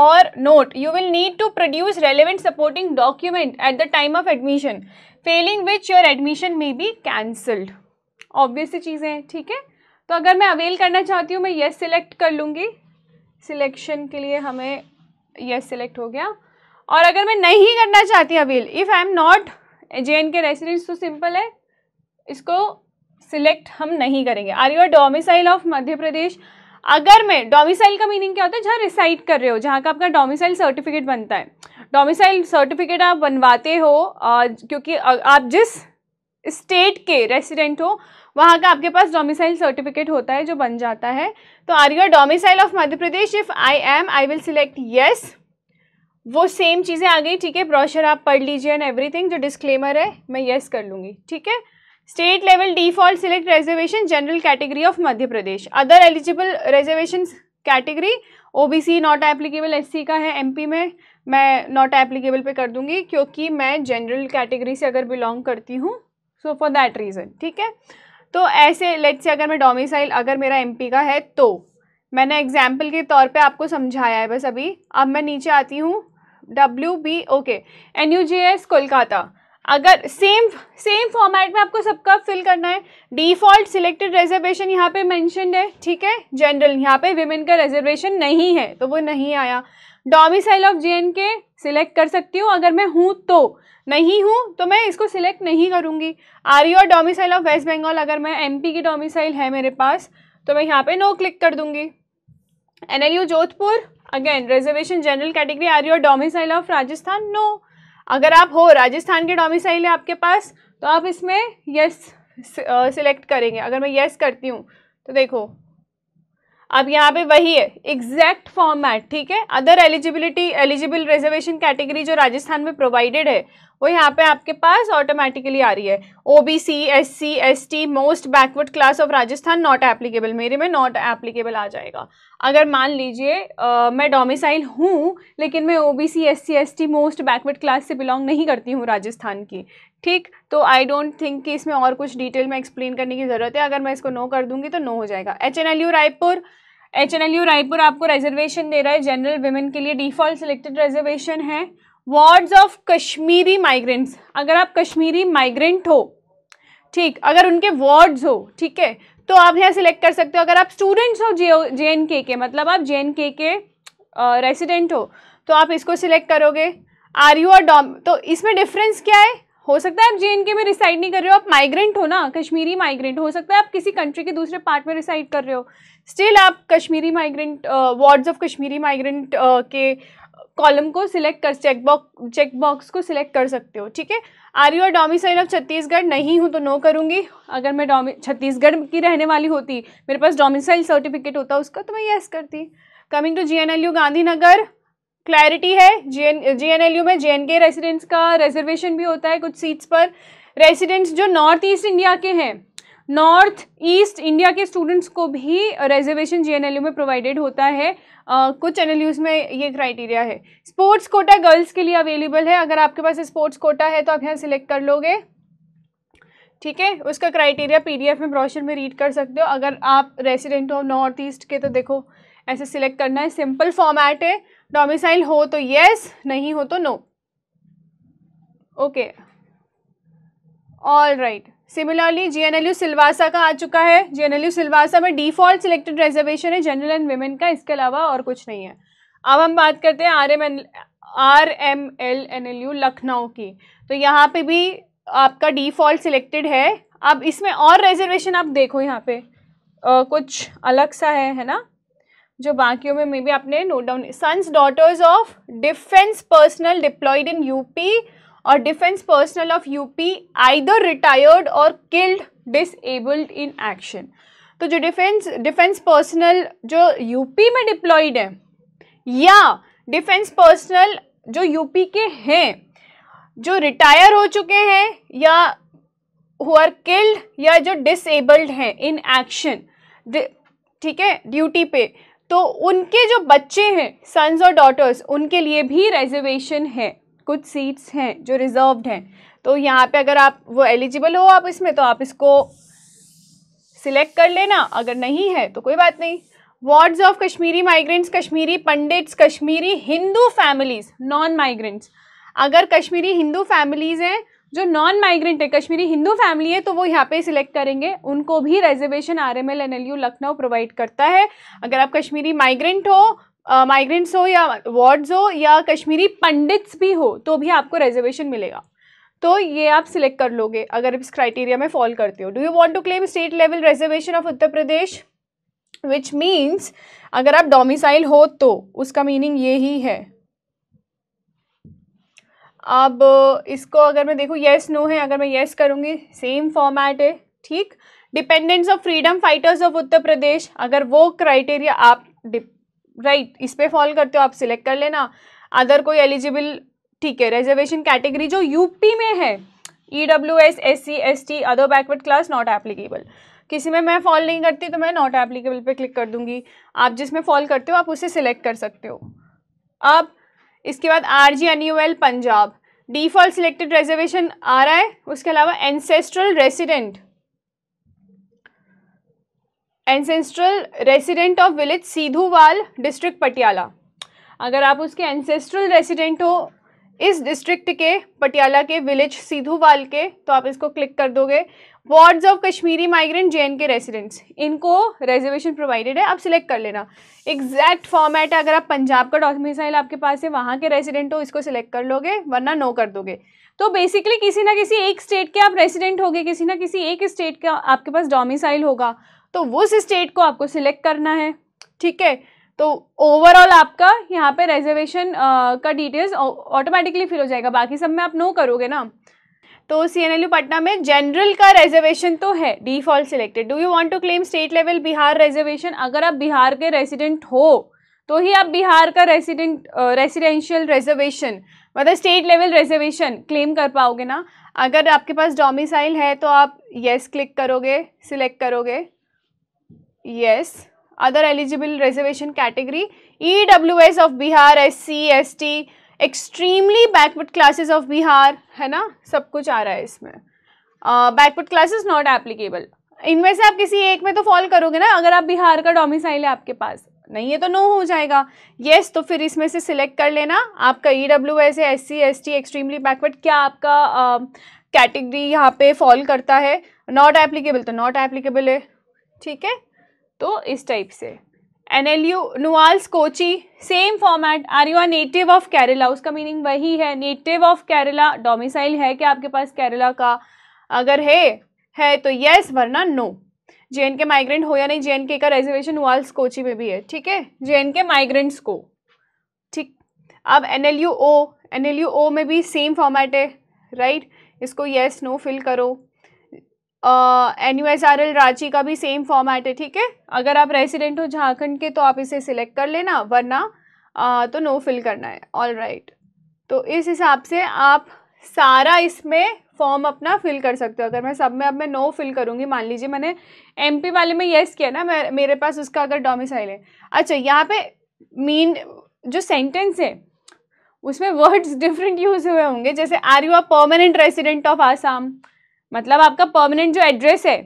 और note you will need to produce relevant supporting document at the time of admission failing which your admission may be cancelled obvious सी चीज़ें हैं ठीक है तो अगर मैं avail करना चाहती हूँ मैं येस सिलेक्ट कर लूँगी सिलेक्शन के लिए हमें येस सिलेक्ट हो गया और अगर मैं नहीं करना चाहती appeal if I am not J and K residents तो सिंपल है इसको सिलेक्ट हम नहीं करेंगे are you domicile of Madhya Pradesh अगर मैं डोमिसाइल का मीनिंग क्या होता है जहाँ रिसाइड कर रहे हो जहाँ का आपका डोमिसाइल सर्टिफिकेट बनता है डोमिसाइल सर्टिफिकेट आप बनवाते हो आ, क्योंकि आप जिस स्टेट के रेसिडेंट हो वहाँ का आपके पास डोमिसाइल सर्टिफिकेट होता है जो बन जाता है तो are you domicile of Madhya Pradesh if I am I will select yes वो सेम चीज़ें आ गई ठीक है ब्रोशर आप पढ़ लीजिए एंड एवरीथिंग जो डिस्क्लेमर है मैं येस कर लूँगी ठीक है state level default select reservation general category of Madhya Pradesh other eligible reservation category OBC not applicable SC का है एमपी में मैं नॉट एप्लीकेबल पे कर दूंगी क्योंकि मैं जनरल कैटेगरी से अगर बिलोंग करती हूँ सो फॉर दैट रीज़न ठीक है तो ऐसे लेट से अगर मैं डोमिसाइल अगर मेरा पी का है तो मैंने एग्जाम्पल के तौर पर आपको समझाया है बस अभी अब मैं नीचे आती हूँ W B okay N U J S Kolkata अगर सेम सेम फॉर्मेट में आपको सबका फिल करना है डिफ़ॉल्ट सिलेक्टेड रिजर्वेशन यहाँ पे मैंशनड है ठीक है जनरल यहाँ पे विमेन का रिजर्वेशन नहीं है तो वो नहीं आया डोमिसाइल ऑफ जे के सिलेक्ट कर सकती हूँ अगर मैं हूँ तो नहीं हूँ तो मैं इसको सिलेक्ट नहीं करूँगी are you domicile of West Bengal अगर मैं एम पी की डोमिसाइल है मेरे पास तो मैं यहाँ पर नो क्लिक कर दूँगी N U Jodhpur again reservation general category are your domicile of Rajasthan no अगर आप हो राजस्थान के डोमिसाइल है आपके पास तो आप इसमें यस सिलेक्ट uh, करेंगे अगर मैं यस करती हूँ तो देखो अब यहाँ पे वही है एग्जैक्ट फॉर्मेट ठीक है other eligibility eligible reservation category जो राजस्थान में प्रोवाइडेड है वो यहाँ पे आपके पास ऑटोमेटिकली आ रही है O B C S C S T most backward class of Rajasthan not applicable मेरे में नॉट एप्लीकेबल आ जाएगा अगर मान लीजिए मैं डोमिसाइल हूँ लेकिन मैं O B C S C S T most backward class से बिलोंग नहीं करती हूँ राजस्थान की ठीक तो आई डोंट थिंक कि इसमें और कुछ डिटेल में एक्सप्लेन करने की ज़रूरत है अगर मैं इसको नो कर दूंगी तो नो हो जाएगा H N L U Raipur H N L U Raipur आपको रिजर्वेशन दे रहा है जनरल वेमेन के लिए डिफॉल्ट सिलेक्टेड रिजर्वेशन है वार्ड्स ऑफ कश्मीरी माइग्रेंट्स अगर आप कश्मीरी माइग्रेंट हो ठीक अगर उनके वार्ड्स हो ठीक है तो आप यहाँ सिलेक्ट कर सकते हो अगर आप स्टूडेंट्स हो जे एन के के मतलब आप जे एन के के रेसिडेंट हो तो आप इसको सिलेक्ट करोगे आर यू और डॉम तो इसमें डिफरेंस क्या है हो सकता है आप जे के में रिसाइड नहीं कर रहे हो आप माइग्रेंट हो ना कश्मीरी माइग्रेंट हो सकता है आप किसी कंट्री के दूसरे पार्ट में रिसाइड कर रहे हो स्टिल आप Kashmiri migrant wards of Kashmiri migrant uh, के कॉलम को सिलेक्ट कर चेक चेकबॉक्स को सिलेक्ट कर सकते हो ठीक है are you are domicile of Chhattisgarh नहीं हूँ तो नो करूँगी अगर मैं डोमी छत्तीसगढ़ की रहने वाली होती मेरे पास डोमिसाइल सर्टिफिकेट होता उसका तो मैं येस करती coming to G N L U Gandhinagar clarity है G N G N L U में जे एन के रेजिडेंट्स का रिजर्वेशन भी होता है कुछ सीट्स पर रेजिडेंट्स जो नॉर्थ ईस्ट इंडिया के हैं नॉर्थ ईस्ट इंडिया के स्टूडेंट्स को भी रिजर्वेशन जीएनएलयू में प्रोवाइडेड होता है आ, कुछ एन में ये क्राइटेरिया है स्पोर्ट्स कोटा गर्ल्स के लिए अवेलेबल है अगर आपके पास स्पोर्ट्स कोटा है तो आप यहाँ सिलेक्ट कर लोगे ठीक है उसका क्राइटेरिया पीडीएफ में ब्रॉशर में रीड कर सकते हो अगर आप रेसिडेंट हो नॉर्थ ईस्ट के तो देखो ऐसे सिलेक्ट करना है सिंपल फॉर्मेट है डोमिसाइल हो तो यस नहीं हो तो no okay all right similarly GNLU Silvassa का आ चुका है जीएनएलयू सिलवासा में डिफॉल्ट सिलेक्टेड रिजर्वेशन है जनरल एंड वेमेन का इसके अलावा और कुछ नहीं है अब हम बात करते हैं R M N R M L N L U Lucknow की तो यहाँ पे भी आपका डिफॉल्ट सिलेक्टेड है अब इसमें और रिजर्वेशन आप देखो यहाँ पे आ, कुछ अलग सा है है ना जो बाकियों में मे बी आपने note down sons daughters of defence personnel deployed in UP or defense personnel of UP either retired और किल्ड disabled इन एक्शन तो जो डिफेंस डिफेंस पर्सनल जो यूपी में डिप्लॉयड है या डिफेंस पर्सनल जो यूपी के हैं जो रिटायर हो चुके हैं या हु आर किल्ड या जो डिसेबल्ड हैं इन एक्शन ठीक है ड्यूटी पे तो उनके जो बच्चे हैं सन्स और डॉटर्स उनके लिए भी रिजर्वेशन है कुछ सीट्स हैं जो रिजर्वड हैं तो यहाँ पे अगर आप वो एलिजिबल हो आप इसमें तो आप इसको सिलेक्ट कर लेना अगर नहीं है तो कोई बात नहीं wards of Kashmiri migrants Kashmiri Pandits Kashmiri Hindu families non migrants अगर कश्मीरी हिंदू फैमिलीज़ हैं जो नॉन माइग्रेंट है कश्मीरी हिंदू फैमिली है तो वो यहाँ पे सिलेक्ट करेंगे उनको भी reservation R M L N L U Lucknow provide करता है अगर आप कश्मीरी माइग्रेंट हो माइग्रेंट्स हो या वार्ड्स हो या कश्मीरी पंडित्स भी हो तो भी आपको रिजर्वेशन मिलेगा तो ये आप सिलेक्ट कर लोगे अगर इस क्राइटेरिया में फॉल करते हो do you want to claim state level reservation of Uttar Pradesh which means अगर आप डोमिसाइल हो तो उसका मीनिंग ये ही है अब इसको अगर मैं देखूँ येस नो है अगर मैं येस करूँगी सेम फॉर्मेट है ठीक dependents of freedom fighters of Uttar Pradesh अगर वो क्राइटेरिया आप राइट इस पर फॉल करते हो आप सिलेक्ट कर लेना अदर कोई एलिजिबल ठीक है रिजर्वेशन कैटेगरी जो यूपी में है E W S S C S T other backward class not applicable किसी में मैं फॉल नहीं करती तो मैं नॉट एप्लीकेबल पे क्लिक कर दूंगी आप जिसमें फॉल करते हो आप उसे सिलेक्ट कर सकते हो अब इसके बाद R G N U L Punjab default selected reservation आ रहा है उसके अलावा ancestral resident ancestral resident of village Sidhuwal district Patiala अगर आप उसके एंसेस्ट्रल रेसिडेंट हो इस डिस्ट्रिक्ट के पटियाला के विलेज सीधूवाल के तो आप इसको क्लिक कर दोगे wards of Kashmiri migrant J K residents इनको रेजर्वेशन प्रोवाइडेड है आप सिलेक्ट कर लेना एग्जैक्ट फॉर्मेट है अगर आप पंजाब का डॉथ आपके पास है वहाँ के रेसिडेंट हो इसको सिलेक्ट कर लोगे वरना नो कर दोगे तो बेसिकली किसी ना किसी एक स्टेट के आप रेसिडेंट होगे किसी ना किसी एक स्टेट का आपके पास डोमिसाइल होगा तो उस स्टेट को आपको सिलेक्ट करना है ठीक है तो ओवरऑल आपका यहाँ पे रिजर्वेशन का डिटेल्स ऑटोमेटिकली फिल हो जाएगा बाकी सब में आप नो करोगे ना तो C N L U Patna में जनरल का रिजर्वेशन तो है default selected do you want to claim state level Bihar reservation अगर आप बिहार के रेसिडेंट हो तो ही आप बिहार का रेसिडेंट रेसिडेंशियल रिजर्वेशन मतलब स्टेट लेवल रिजर्वेशन क्लेम कर पाओगे ना अगर आपके पास डोमिसाइल है तो आप येस क्लिक करोगे सिलेक्ट करोगे yes other eligible reservation category EWS of Bihar SC ST extremely backward classes of Bihar है ना सब कुछ आ रहा है इसमें बैकवर्ड classes नॉट एप्लीकेबल इनमें से आप किसी एक में तो फॉल करोगे ना अगर आप बिहार का डोमिसाइल है आपके पास नहीं है तो नो हो जाएगा येस yes, तो फिर इसमें से सिलेक्ट कर लेना आपका E W S S C S T extremely backward क्या आपका कैटेगरी uh, यहाँ पे फॉल करता है नॉट एप्लीकेबल तो नॉट एप्लीकेबल है ठीक है तो इस टाइप से N L U NUALS Kochi same format are you are native of Kerala उसका मीनिंग वही है नेटिव ऑफ केरला डोमिसाइल है क्या आपके पास केरला का अगर है है तो यस वरना नो जे के माइग्रेंट हो या नहीं जे का रिजर्वेशन नुआल्स कोची में भी है ठीक है जे के माइग्रेंट्स को ठीक अब N L U O N L U O में भी सेम फॉर्मेट है राइट इसको येस नो फिल करो N U S R L Ranchi का भी सेम फॉर्मेट है ठीक है अगर आप रेसिडेंट हो झारखंड के तो आप इसे सिलेक्ट कर लेना वरना आ, तो नो फिल करना है ऑल राइट right. तो इस हिसाब से आप सारा इसमें फॉर्म अपना फिल कर सकते हो अगर मैं सब में अब मैं नो फिल करूँगी मान लीजिए मैंने एमपी वाले में येस किया ना मैं मेरे पास उसका अगर डोमिसाइल है अच्छा यहाँ पे मीन जो सेंटेंस है उसमें वर्ड्स डिफरेंट यूज हुए होंगे जैसे are you are permanent resident of Assam मतलब आपका परमानेंट जो एड्रेस है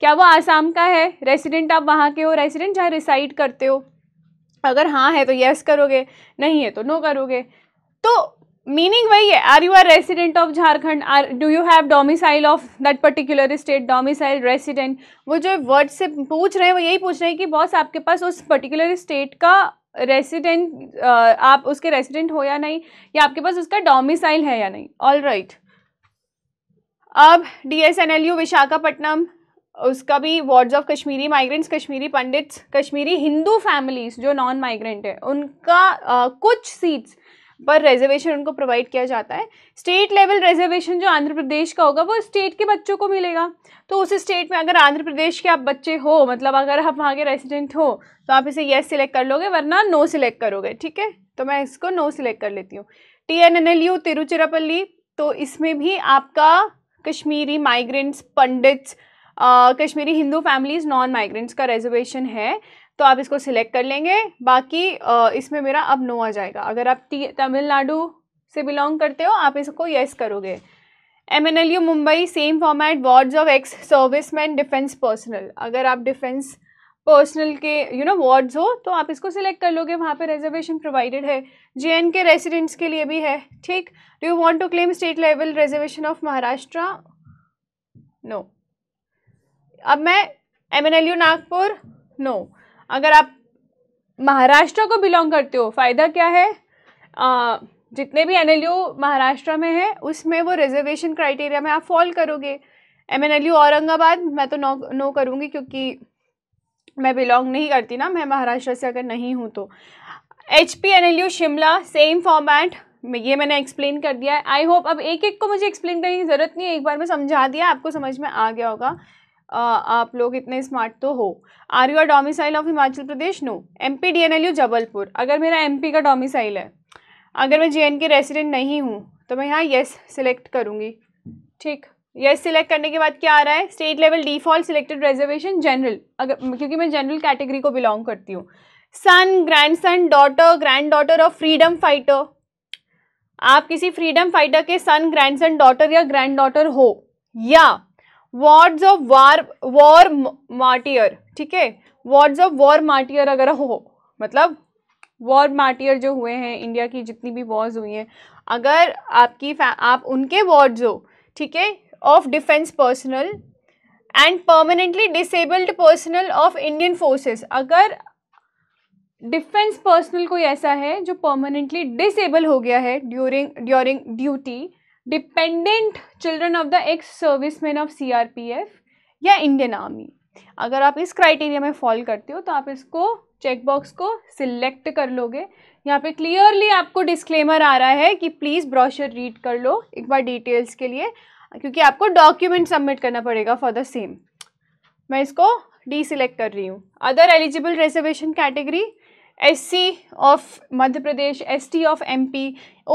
क्या वो आसाम का है रेसिडेंट आप वहाँ के हो रेसिडेंट जहाँ रिसाइड करते हो अगर हाँ है तो येस करोगे नहीं है तो नो करोगे तो मीनिंग वही है are you are resident of Jharkhand or do you have domicile of that particular state domicile resident वो जो वर्ड से पूछ रहे हैं वो यही पूछ रहे हैं कि बॉस आपके पास उस पर्टिकुलर स्टेट का रेसिडेंट आप उसके रेसिडेंट हो या नहीं या आपके पास उसका डोमिसाइल है या नहीं ऑल राइट right. अब डीएसएनएलयू विशाखापट्टनम उसका भी wards of Kashmiri migrants Kashmiri Pandits Kashmiri Hindu families जो नॉन माइग्रेंट है उनका आ, कुछ सीट्स पर रिजर्वेशन उनको प्रोवाइड किया जाता है स्टेट लेवल रिजर्वेशन जो आंध्र प्रदेश का होगा वो स्टेट के बच्चों को मिलेगा तो उस स्टेट में अगर आंध्र प्रदेश के आप बच्चे हो मतलब अगर आप वहाँ के रेजिडेंट हो तो आप इसे येस सिलेक्ट कर लोगे वरना नो सिलेक्ट करोगे ठीक है तो मैं इसको नो सिलेक्ट कर लेती हूँ T N N L U Tiruchirappalli तो इसमें भी आपका Kashmiri migrants Pandits Kashmiri Hindu families non migrants का रिजर्वेशन है तो आप इसको सिलेक्ट कर लेंगे बाकी आ, uh, इसमें मेरा अब नो आ जाएगा अगर आप तमिलनाडु से बिलोंग करते हो आप इसको येस करोगे M N L U Mumbai same format wards of ex serviceman defence personnel अगर आप डिफेंस पर्सनल के यू नो वार्ड्स हो तो आप इसको सिलेक्ट कर लोगे वहाँ पे रिजर्वेशन प्रोवाइडेड है जे के रेसिडेंट्स के लिए भी है ठीक do you want to claim state level reservation of Maharashtra no अब मैं M N L U Nagpur no अगर आप महाराष्ट्र को बिलोंग करते हो फ़ायदा क्या है आ, जितने भी एन एल यू महाराष्ट्र में है उसमें वो रिजर्वेशन क्राइटेरिया में आप फॉल करोगे M N L U Aurangabad मैं तो नो नो करूँगी क्योंकि मैं बिलोंग नहीं करती ना मैं महाराष्ट्र से अगर नहीं हूँ तो H P N L U Shimla same format ये मैंने एक्सप्लेन कर दिया है आई होप अब एक एक को मुझे एक्सप्लेन करने की ज़रूरत नहीं है एक बार मैं समझा दिया आपको समझ में आ गया होगा आ, आप लोग इतने स्मार्ट तो हो are you are domicile of Himachal Pradesh no M P D N L U Jabalpur अगर मेरा एम पी का डोमिसाइल है अगर मैं जे एन के रेसिडेंट नहीं हूँ तो मैं यहाँ येस सेलेक्ट करूँगी ठीक यस सिलेक्ट करने के बाद क्या आ रहा है state level default selected reservation general अगर क्योंकि मैं जनरल कैटेगरी को बिलोंग करती हूँ son grand son daughter grand daughter of freedom fighter आप किसी फ्रीडम फाइटर के सन ग्रैंड सन डॉटर या ग्रैंड डॉटर हो या wards of war war martyr ठीक है वार्ड्स ऑफ वॉर मार्टियर अगर हो मतलब वॉर मार्टियर जो हुए हैं इंडिया की जितनी भी वॉर्स हुई हैं अगर आपकी आप उनके वार्ड्स हो ठीक है of defence personnel and permanently disabled personnel of Indian forces अगर डिफेंस पर्सनल कोई ऐसा है जो परमानेंटली डिसेबल हो गया है during during duty dependent children of the ex service man of C R P F या इंडियन आर्मी अगर आप इस क्राइटेरिया में फॉलो करते हो तो आप इसको चेकबॉक्स को सिलेक्ट कर लोगे यहाँ पे क्लियरली आपको डिस्क्लेमर आ रहा है कि प्लीज़ ब्रॉशर रीड कर लो एक बार डिटेल्स के लिए क्योंकि आपको डॉक्यूमेंट सबमिट करना पड़ेगा फॉर द सेम मैं इसको डी सिलेक्ट कर रही हूँ other eligible reservation category S C of Madhya Pradesh S T of M P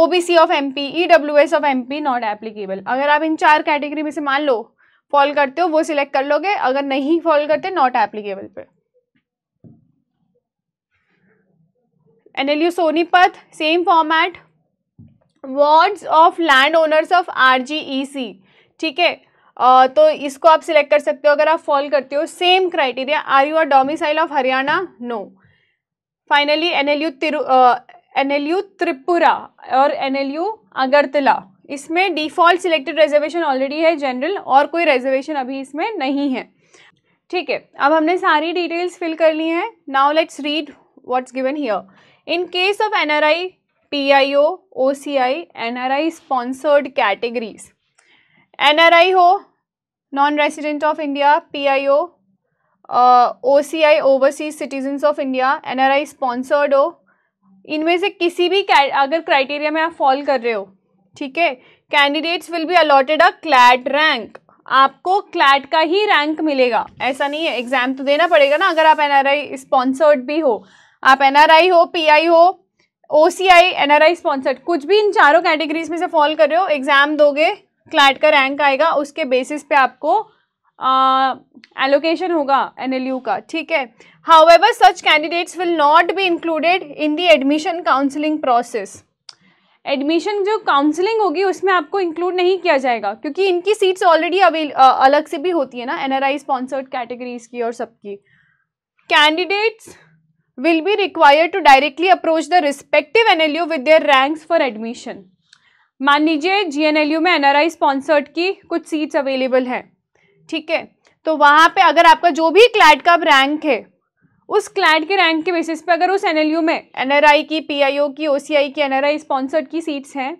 O B C of M P E W S of M P not applicable अगर आप इन चार category में से मान लो फॉल करते हो वो सिलेक्ट कर लोगे अगर नहीं फॉल करते नॉट एप्लीकेबल पे U Sonipat same format wards of land owners of R G E C ठीक है तो इसको आप सिलेक्ट कर सकते हो अगर आप फॉल करते हो same criteria are you are domicile of Haryana no finally N L U तिरु एन एल यू त्रिपुरा और एन एल यू अगरतला इसमें डिफ़ॉल्ट सिलेक्टेड रिजर्वेशन ऑलरेडी है जनरल और कोई रिजर्वेशन अभी इसमें नहीं है ठीक है अब हमने सारी डिटेल्स फिल कर ली हैं now let's read what's given here in case of N R I I P O O C I N R I sponsored categories NRI हो non resident of India PIO OCI overseas citizens of India NRI sponsored हो इनमें से किसी भी अगर criteria में आप fall कर रहे हो ठीक है candidates will be allotted a CLAT rank आपको क्लैट का ही रैंक मिलेगा ऐसा नहीं है एग्ज़ाम तो देना पड़ेगा ना अगर आप एनआरआई स्पॉन्सर्ड भी हो आप एनआरआई हो पीआई हो ओसीआई एनआरआई स्पॉन्सर्ड कुछ भी इन चारों कैटेगरीज में से फॉल कर रहे हो एग्ज़ाम दोगे क्लैट का रैंक आएगा उसके बेसिस पे आपको एलोकेशन होगा एनएलयू का ठीक है however such candidates will not be included in the admission counselling process admission जो काउंसलिंग होगी उसमें आपको इंक्लूड नहीं किया जाएगा क्योंकि इनकी सीट्स ऑलरेडी अवेल अलग से भी होती है ना एनआरआई स्पॉन्सर्ड कैटेगरीज की और सबकी candidates required to directly approach the respective N L U with their ranks for admission मान लीजिए जीएनएलयू में एनआरआई स्पॉन्सर्ड की कुछ सीट्स अवेलेबल हैं ठीक है तो वहाँ पे अगर आपका जो भी क्लाइंट का रैंक है उस क्लाइंट के रैंक के बेसिस पे अगर उस एनएलयू में एनआरआई की पीआईओ की ओसीआई की एनआरआई स्पॉन्सर्ड की सीट्स हैं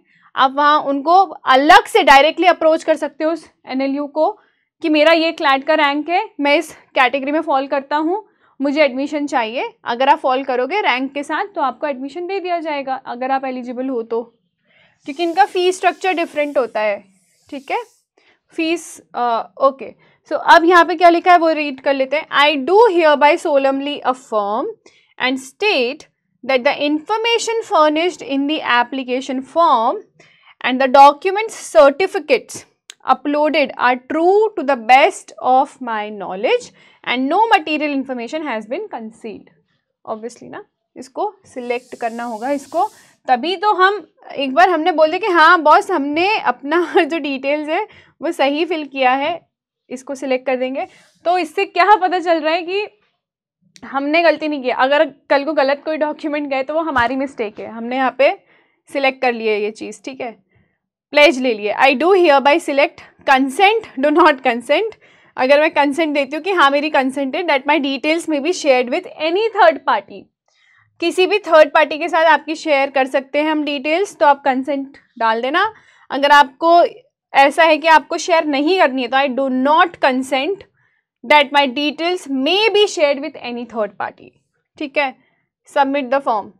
आप वहाँ उनको अलग से डायरेक्टली अप्रोच कर सकते हो उस एन को कि मेरा ये क्लाइंट का रैंक है मैं इस कैटेगरी में फॉल करता हूँ मुझे एडमिशन चाहिए अगर आप फॉल करोगे रैंक के साथ तो आपको एडमिशन दे दिया जाएगा अगर आप एलिजिबल हो तो क्योंकि इनका फी स्ट्रक्चर डिफरेंट होता है ठीक है फीस ओके सो अब यहाँ पे क्या लिखा है वो रीड कर लेते हैं I do here by solemnly a form and state that the information furnished in the application form and the documents certificates uploaded are true to the best of my knowledge and no material information has been concealed obviously ना इसको select करना होगा इसको तभी तो हम एक बार हमने बोल दिया कि हाँ बॉस हमने अपना जो डिटेल्स है वो सही फिल किया है इसको सिलेक्ट कर देंगे तो इससे क्या पता चल रहा है कि हमने गलती नहीं की अगर कल को गलत कोई डॉक्यूमेंट गए तो वो हमारी मिस्टेक है हमने यहाँ पे सिलेक्ट कर लिए ये चीज़ ठीक है प्लेज ले लिए I do here by select consent do not consent अगर मैं कंसेंट देती हूँ कि हाँ मेरी कंसेंट है that my details may be share with any third party किसी भी थर्ड पार्टी के साथ आपकी शेयर कर सकते हैं हम डिटेल्स तो आप कंसेंट डाल देना अगर आपको ऐसा है कि आपको शेयर नहीं करनी है तो I do not consent that my details may be share with any third party ठीक है submit the form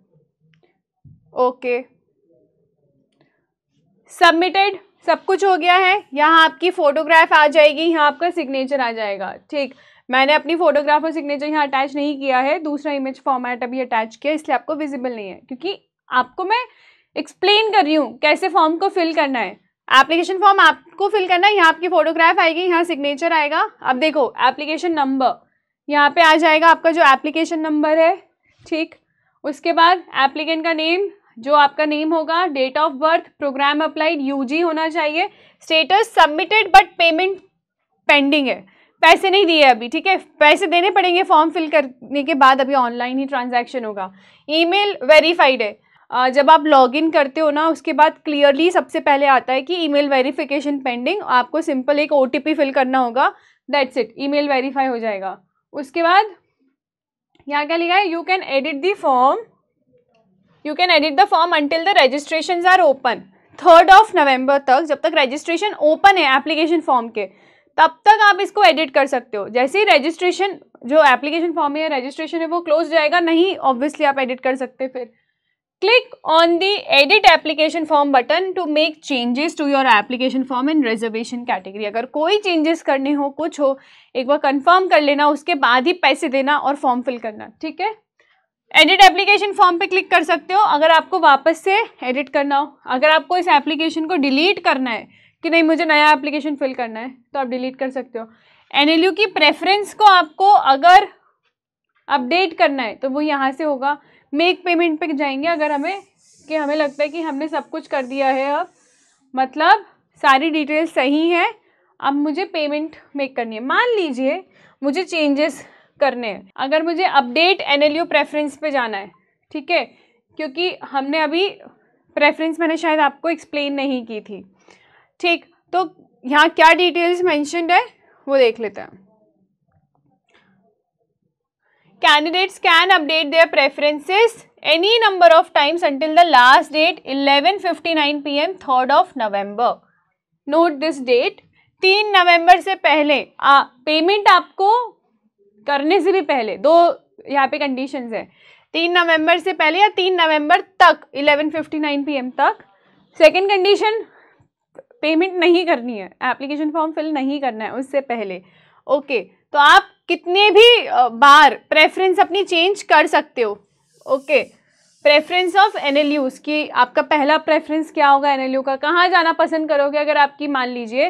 okay submitted सब कुछ हो गया है यहाँ आपकी फ़ोटोग्राफ आ जाएगी यहाँ आपका सिग्नेचर आ जाएगा ठीक मैंने अपनी फोटोग्राफ और सिग्नेचर यहाँ अटैच नहीं किया है दूसरा इमेज फॉर्मेट अभी अटैच किया इसलिए आपको विजिबल नहीं है क्योंकि आपको मैं एक्सप्लेन कर रही हूँ कैसे फॉर्म को फिल करना है एप्लीकेशन फॉर्म आपको फिल करना है यहाँ आपकी फोटोग्राफ आएगी यहाँ सिग्नेचर आएगा अब देखो एप्लीकेशन नंबर यहाँ पे आ जाएगा आपका जो एप्लीकेशन नंबर है ठीक उसके बाद एप्लीकेंट का नेम जो आपका नेम होगा date of birth programme applied UG होना चाहिए status submitted but payment pending है पैसे नहीं दिए अभी ठीक है पैसे देने पड़ेंगे फॉर्म फिल करने के बाद अभी ऑनलाइन ही ट्रांजैक्शन होगा ईमेल वेरीफाइड है जब आप लॉगिन करते हो ना उसके बाद क्लियरली सबसे पहले आता है कि ईमेल वेरिफिकेशन पेंडिंग आपको सिंपल एक ओ फिल करना होगा दैट्स इट ईमेल वेरीफाई हो जाएगा उसके बाद यहाँ क्या लिखा है you can edit the form you can edit the form until the registration are open third of November तक जब तक रजिस्ट्रेशन ओपन है एप्लीकेशन फॉर्म के तब तक आप इसको एडिट कर सकते हो जैसे ही रजिस्ट्रेशन जो एप्लीकेशन फॉर्म है रजिस्ट्रेशन है वो क्लोज जाएगा नहीं ऑब्वियसली आप एडिट कर सकते फिर click on the edit application form button to make changes to your application form in reservation category अगर कोई चेंजेस करने हो कुछ हो एक बार कंफर्म कर लेना उसके बाद ही पैसे देना और फॉर्म फिल करना ठीक है एडिट एप्लीकेशन फॉर्म पे क्लिक कर सकते हो अगर आपको वापस से एडिट करना हो अगर आपको इस एप्लीकेशन को डिलीट करना है कि नहीं मुझे नया एप्लीकेशन फिल करना है तो आप डिलीट कर सकते हो एन की प्रेफरेंस को आपको अगर अपडेट करना है तो वो यहाँ से होगा मेक पेमेंट पे जाएंगे अगर हमें कि हमें लगता है कि हमने सब कुछ कर दिया है अब मतलब सारी डिटेल्स सही है अब मुझे पेमेंट मेक करनी है मान लीजिए मुझे चेंजेस करने हैं अगर मुझे अपडेट एन एल प्रेफरेंस पे जाना है ठीक है क्योंकि हमने अभी प्रेफरेंस मैंने शायद आपको एक्सप्लेन नहीं की थी ठीक तो यहाँ क्या डिटेल्स मैंशनड है वो देख लेते हैं candidates can update their preferences any number of times until the last date eleven fifty nine P M third of November note this date तीन नवम्बर से पहले आ, पेमेंट आपको करने से भी पहले दो यहाँ पे कंडीशन है तीन नवंबर से पहले या तीन नवंबर तक eleven fifty nine P M तक सेकेंड कंडीशन पेमेंट नहीं करनी है एप्लीकेशन फॉर्म फिल नहीं करना है उससे पहले ओके okay, तो आप कितने भी बार प्रेफरेंस अपनी चेंज कर सकते हो okay preference of N L U's कि आपका पहला प्रेफरेंस क्या होगा एन एल यू का कहाँ जाना पसंद करोगे अगर आपकी मान लीजिए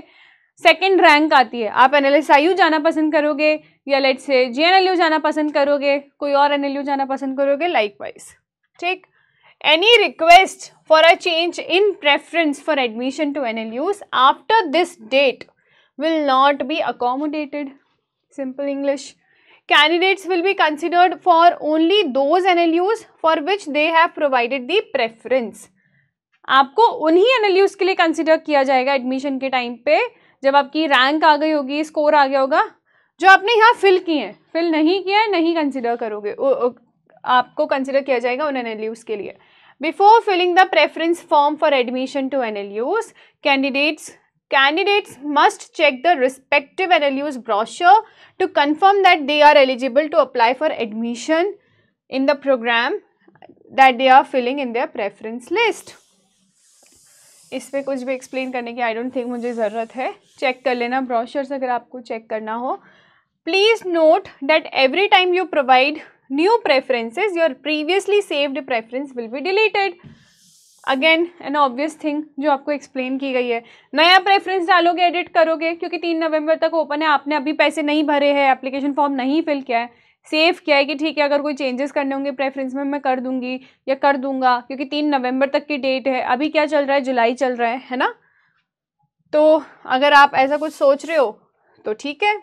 सेकेंड रैंक आती है आप N L S I U जाना पसंद करोगे या लेट से जी एन एल यू जाना पसंद करोगे कोई और एन एल यू जाना पसंद करोगे लाइक वाइज ठीक any request for a change in preference for admission to NLUs after this date will not be accommodated. Simple English. Candidates will be considered for only those NLUs for which they have provided the preference. आपको उन्हीं NLUs के लिए consider किया जाएगा admission के time पे जब आपकी रैंक आ गई होगी स्कोर आ गया होगा जो आपने यहाँ फिल किए हैं फिल नहीं किया है नहीं कंसिडर करोगे ओ, ओ, आपको कंसिडर किया जाएगा उन एनएलयूज के लिए Before filling the preference form for admission to NLUs, candidates candidates must check the respective NLU's brochure to confirm that they are eligible to apply for admission in the program that they are filling in their preference list. इस पर कुछ भी explain करने की don't think मुझे ज़रूरत है Check कर लेना ब्रॉशर्स अगर आपको check करना हो Please note that every time you provide new preferences, your previously saved preference will be deleted. Again an obvious thing जो आपको एक्सप्लेन की गई है नया प्रेफरेंस डालोगे एडिट करोगे क्योंकि तीन नवंबर तक ओपन है आपने अभी पैसे नहीं भरे हैं एप्लीकेशन फॉर्म नहीं फिल किया है सेव किया है कि ठीक है अगर कोई चेंजेस करने होंगे प्रेफरेंस में मैं कर दूंगी या कर दूंगा क्योंकि तीन नवंबर तक की डेट है अभी क्या चल रहा है जुलाई चल रहा है है ना तो अगर आप ऐसा कुछ सोच रहे हो तो ठीक है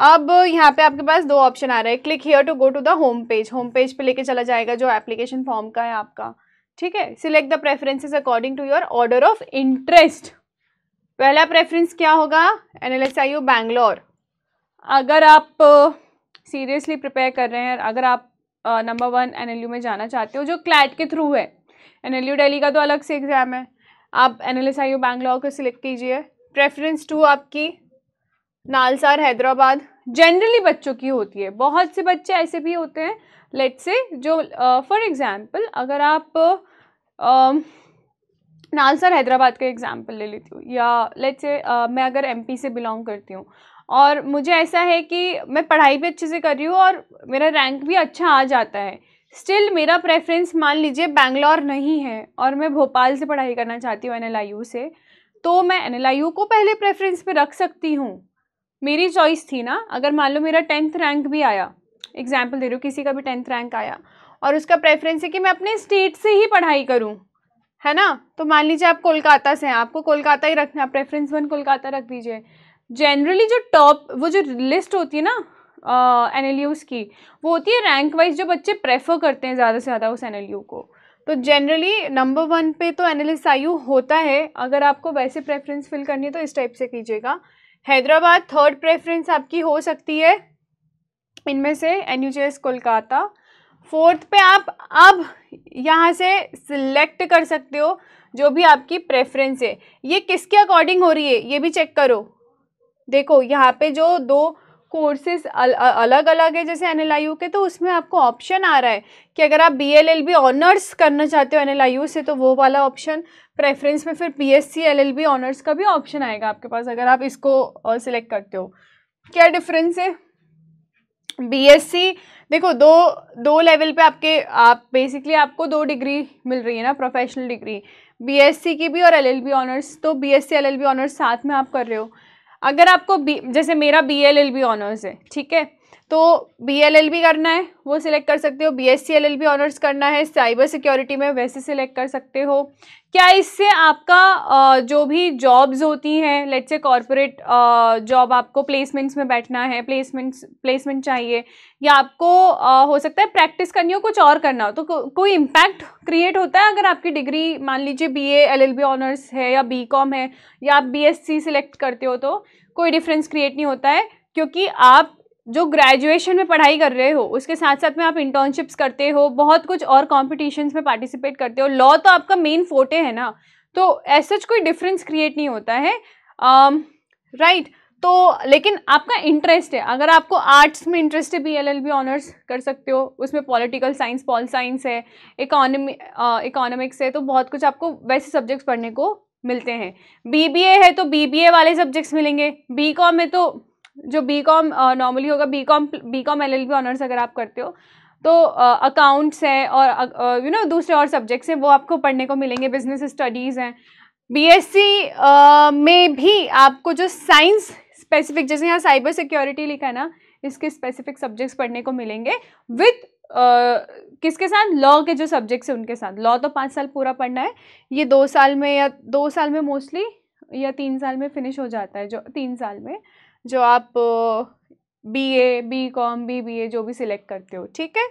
अब यहाँ पे आपके पास दो ऑप्शन आ रहे हैं click here to go to the home page home page पे लेके चला जाएगा जो एप्लीकेशन फॉर्म का है आपका ठीक है select the preferences according to your order of interest पहला प्रेफरेंस क्या होगा N L S I U Bangalore अगर आप सीरियसली uh, प्रिपेयर कर रहे हैं अगर आप number one N L U में जाना चाहते हो जो क्लैट के थ्रू है एन एल यू डेली का तो अलग से एग्ज़ाम है आप N L S I U Bangalore को सिलेक्ट कीजिए प्रेफरेंस टू आपकी नालसार हैदराबाद जनरली बच्चों की होती है बहुत से बच्चे ऐसे भी होते हैं लेट से जो फॉर uh, एग्ज़ाम्पल अगर आप uh, नालसर हैदराबाद का एग्ज़ाम्पल ले लेती हूँ या लेट से uh, मैं अगर एमपी से बिलोंग करती हूँ और मुझे ऐसा है कि मैं पढ़ाई भी अच्छे से कर रही हूँ और मेरा रैंक भी अच्छा आ जाता है स्टिल मेरा प्रेफरेंस मान लीजिए बैंगलोर नहीं है और मैं भोपाल से पढ़ाई करना चाहती हूँ एन से तो मैं एन को पहले प्रेफरेंस पे रख सकती हूँ मेरी चॉइस थी ना अगर मान लो मेरा टेंथ रैंक भी आया एग्जाम्पल दे रही हूँ किसी का भी टेंथ रैंक आया और उसका प्रेफरेंस है कि मैं अपने स्टेट से ही पढ़ाई करूँ है ना तो मान लीजिए आप कोलकाता से हैं आपको कोलकाता ही रखना प्रेफरेंस वन कोलकाता रख दीजिए जनरली जो टॉप वो जो लिस्ट होती है ना एन एल की वो होती है रैंक वाइज जो बच्चे प्रेफर करते हैं ज़्यादा से ज़्यादा उस एन को तो जनरली नंबर वन पे तो एनालिस्ट आयु होता है अगर आपको वैसे प्रेफरेंस फिल करनी है तो इस टाइप से कीजिएगा हैदराबाद थर्ड प्रेफरेंस आपकी हो सकती है इनमें से एन यू कोलकाता फोर्थ पे आप अब यहाँ से सिलेक्ट कर सकते हो जो भी आपकी प्रेफरेंस है ये किसके अकॉर्डिंग हो रही है ये भी चेक करो देखो यहाँ पे जो दो कोर्सेज अल, अलग अलग है जैसे एन के तो उसमें आपको ऑप्शन आ रहा है कि अगर आप B L L B honours करना चाहते हो एन से तो वो वाला ऑप्शन प्रेफरेंस में फिर B S C L L B honours का भी ऑप्शन आएगा आपके पास अगर आप इसको सिलेक्ट करते हो क्या डिफरेंस है बी एस सी देखो दो दो लेवल पे आपके आप बेसिकली आपको दो डिग्री मिल रही है ना प्रोफेशनल डिग्री बीएससी की भी और एलएलबी ऑनर्स तो बीएससी एलएलबी ऑनर्स साथ में आप कर रहे हो अगर आपको बी जैसे मेरा B L L B honours है ठीक है तो बी एल एल बी करना है वो सिलेक्ट कर सकते हो B S C L L B honours करना है साइबर सिक्योरिटी में वैसे सिलेक्ट कर सकते हो क्या इससे आपका जो भी जॉब्स होती हैं लेट्स से कॉरपोरेट जॉब आपको प्लेसमेंट्स में बैठना है प्लेसमेंट्स प्लेसमेंट चाहिए या आपको हो सकता है प्रैक्टिस करनी हो कुछ और करना हो तो को, कोई इम्पैक्ट क्रिएट होता है अगर आपकी डिग्री मान लीजिए बीए एलएलबी ऑनर्स है या बीकॉम है या आप बीएससी सिलेक्ट करते हो तो कोई डिफरेंस क्रिएट नहीं होता है क्योंकि आप जो ग्रेजुएशन में पढ़ाई कर रहे हो उसके साथ साथ में आप इंटर्नशिप्स करते हो बहुत कुछ और कॉम्पिटिशन्स में पार्टिसिपेट करते हो लॉ तो आपका मेन फोटे है ना तो ऐसा कोई डिफरेंस क्रिएट नहीं होता है राइट um, right, तो लेकिन आपका इंटरेस्ट है अगर आपको आर्ट्स में इंटरेस्ट है B L L B honours कर सकते हो उसमें पॉलिटिकल साइंस पॉल साइंस है इकोनॉमी इकोनॉमिक्स uh, है तो बहुत कुछ आपको वैसे सब्जेक्ट्स पढ़ने को मिलते हैं बी बी ए है तो बी बी ए वाले सब्जेक्ट्स मिलेंगे बी कॉम है तो जो बी कॉम नॉर्मली होगा B com B com L L B honours अगर आप करते हो तो अकाउंट्स हैं और यू नो you know, दूसरे और सब्जेक्ट्स हैं वो आपको पढ़ने को मिलेंगे बिजनेस स्टडीज़ हैं बीएससी सी में भी आपको जो साइंस स्पेसिफिक जैसे यहाँ साइबर सिक्योरिटी लिखा है ना इसके स्पेसिफिक सब्जेक्ट्स पढ़ने को मिलेंगे विथ Uh, किसके साथ लॉ के जो सब्जेक्ट्स हैं उनके साथ लॉ तो पाँच साल पूरा पढ़ना है ये दो साल में या दो साल में मोस्टली या तीन साल में फिनिश हो जाता है जो तीन साल में जो आप B A B com B B A जो भी सिलेक्ट करते हो ठीक है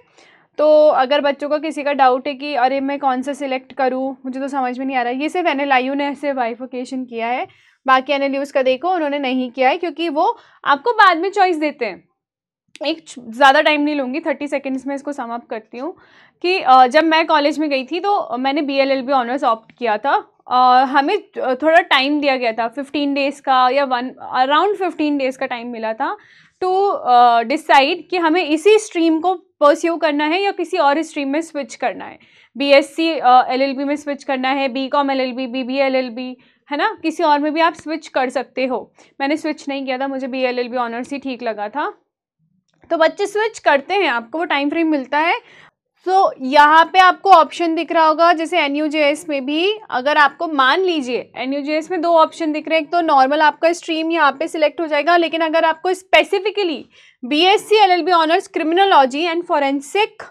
तो अगर बच्चों का किसी का डाउट है कि अरे मैं कौन सा सिलेक्ट करूँ मुझे तो समझ में नहीं आ रहा ये सिर्फ एन एल ने सिर्फ वाइफोकेशन किया है बाकी एन एल का देखो उन्होंने नहीं किया है क्योंकि वो आपको बाद में चॉइस देते हैं एक ज़्यादा टाइम नहीं लूँगी थर्टी सेकेंड्स में इसको समाप्त करती हूँ कि जब मैं कॉलेज में गई थी तो मैंने B L L B honours opt किया था Uh, हमें थोड़ा टाइम दिया गया था 15 डेज़ का या वन अराउंड 15 डेज़ का टाइम मिला था टू डिसाइड uh, कि हमें इसी स्ट्रीम को परस्यू करना है या किसी और स्ट्रीम में स्विच करना है B S C L L B में स्विच करना है B com L L B B B L L B है ना किसी और में भी आप स्विच कर सकते हो मैंने स्विच नहीं किया था मुझे B L L B honours ही ठीक लगा था तो बच्चे स्विच करते हैं आपको वो टाइम फ्रेम मिलता है सो so, यहाँ पे आपको ऑप्शन दिख रहा होगा जैसे एन में भी अगर आपको मान लीजिए एन में दो ऑप्शन दिख रहे हैं एक तो नॉर्मल आपका स्ट्रीम यहाँ पे सिलेक्ट हो जाएगा लेकिन अगर आपको specifically B S C L L B honours criminology and forensic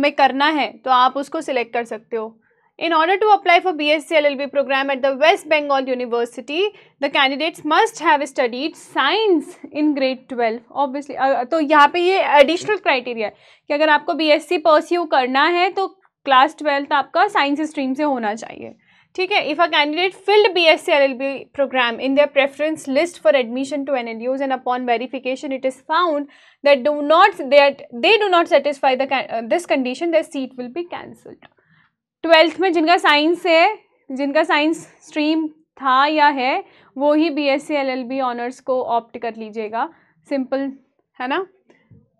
में करना है तो आप उसको सिलेक्ट कर सकते हो In order to apply for BSc LLB program at the West Bengal University, the candidates must have studied science in grade 12. Obviously, so uh, uh, तो additional criteria है कि अगर BSc pursue करना class 12 be science stream if a candidate filled BSc LLB program in their preference list for admission to NLUs and upon verification it is found that do not that they do not satisfy the uh, this condition their seat will be cancelled twelfth में जिनका science है जिनका science stream था या है वो ही B S C L L B honours को ऑप्ट कर लीजिएगा सिंपल है ना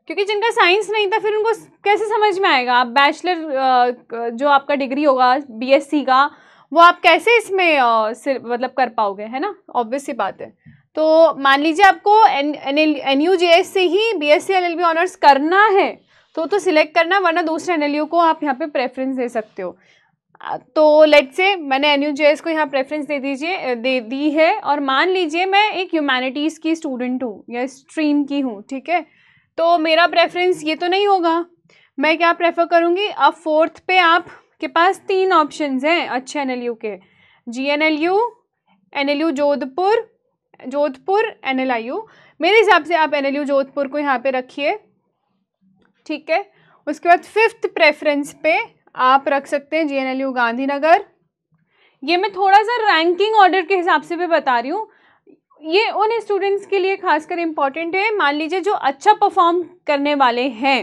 क्योंकि जिनका साइंस नहीं था फिर उनको कैसे समझ में आएगा आप बैचलर जो आपका डिग्री होगा बीएससी का वो आप कैसे इसमें मतलब कर पाओगे है ना ऑब्वियस सी बात है तो मान लीजिए आपको N N U J S से ही B S C L L B honours करना है तो तो सिलेक्ट करना वरना दूसरे एन को आप यहाँ पे प्रेफरेंस दे सकते हो तो लेट से मैंने एन को यहाँ प्रेफरेंस दे दीजिए दे दी है और मान लीजिए मैं एक ह्यूमैनिटीज़ की स्टूडेंट हूँ या स्ट्रीम की हूँ ठीक है तो मेरा प्रेफरेंस ये तो नहीं होगा मैं क्या प्रेफर करूँगी अब फोर्थ पे आप के पास तीन ऑप्शन हैं अच्छे एन के G N L U N L U Jodhpur Jodhpur N L I U मेरे हिसाब से आप एन एल यू जोधपुर को यहाँ पर रखिए ठीक है उसके बाद फिफ्थ प्रेफरेंस पे आप रख सकते हैं जे गांधीनगर ये मैं थोड़ा सा रैंकिंग ऑर्डर के हिसाब से भी बता रही हूँ ये उन स्टूडेंट्स के लिए खासकर इम्पॉर्टेंट है मान लीजिए जो अच्छा परफॉर्म करने वाले हैं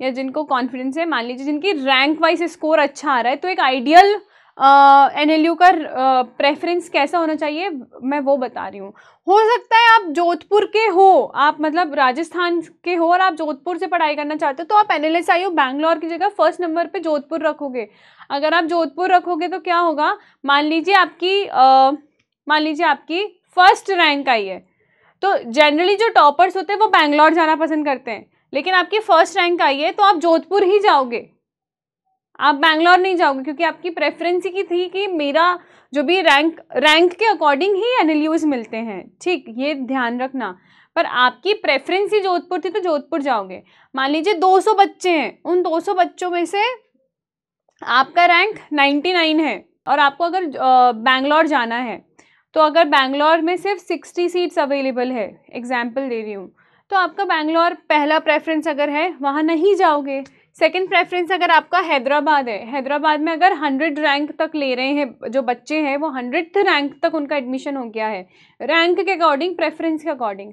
या जिनको कॉन्फिडेंस है मान लीजिए जिनकी रैंक वाइज स्कोर अच्छा आ रहा है तो एक आइडियल एन एल यू का प्रेफरेंस कैसा होना चाहिए मैं वो बता रही हूँ हो सकता है आप जोधपुर के हो आप मतलब राजस्थान के हो और आप जोधपुर से पढ़ाई करना चाहते हो तो आप एन एल एस आई हो बैंगलोर की जगह फर्स्ट नंबर पे जोधपुर रखोगे अगर आप जोधपुर रखोगे तो क्या होगा मान लीजिए आपकी मान लीजिए आपकी फर्स्ट रैंक आई है तो जनरली जो टॉपर्स होते हैं वो बैंगलोर जाना पसंद करते हैं लेकिन आपकी फ़र्स्ट रैंक आई है तो आप जोधपुर ही जाओगे आप बैंगलोर नहीं जाओगे क्योंकि आपकी प्रेफरेंस ही की थी कि मेरा जो भी रैंक रैंक के अकॉर्डिंग ही एन मिलते हैं ठीक ये ध्यान रखना पर आपकी प्रेफरेंस ही जोधपुर थी तो जोधपुर जाओगे मान लीजिए 200 बच्चे हैं उन 200 बच्चों में से आपका रैंक 99 है और आपको अगर बैंगलोर जाना है तो अगर बैंगलोर में सिर्फ 60 सीट्स अवेलेबल है एग्जाम्पल दे रही हूँ तो आपका बैंगलोर पहला प्रेफरेंस अगर है वहाँ नहीं जाओगे सेकेंड प्रेफरेंस अगर आपका हैदराबाद है हैदराबाद में अगर हंड्रेड रैंक तक ले रहे हैं जो बच्चे हैं वो हंड्रेड रैंक तक उनका एडमिशन हो गया है रैंक के अकॉर्डिंग प्रेफरेंस के अकॉर्डिंग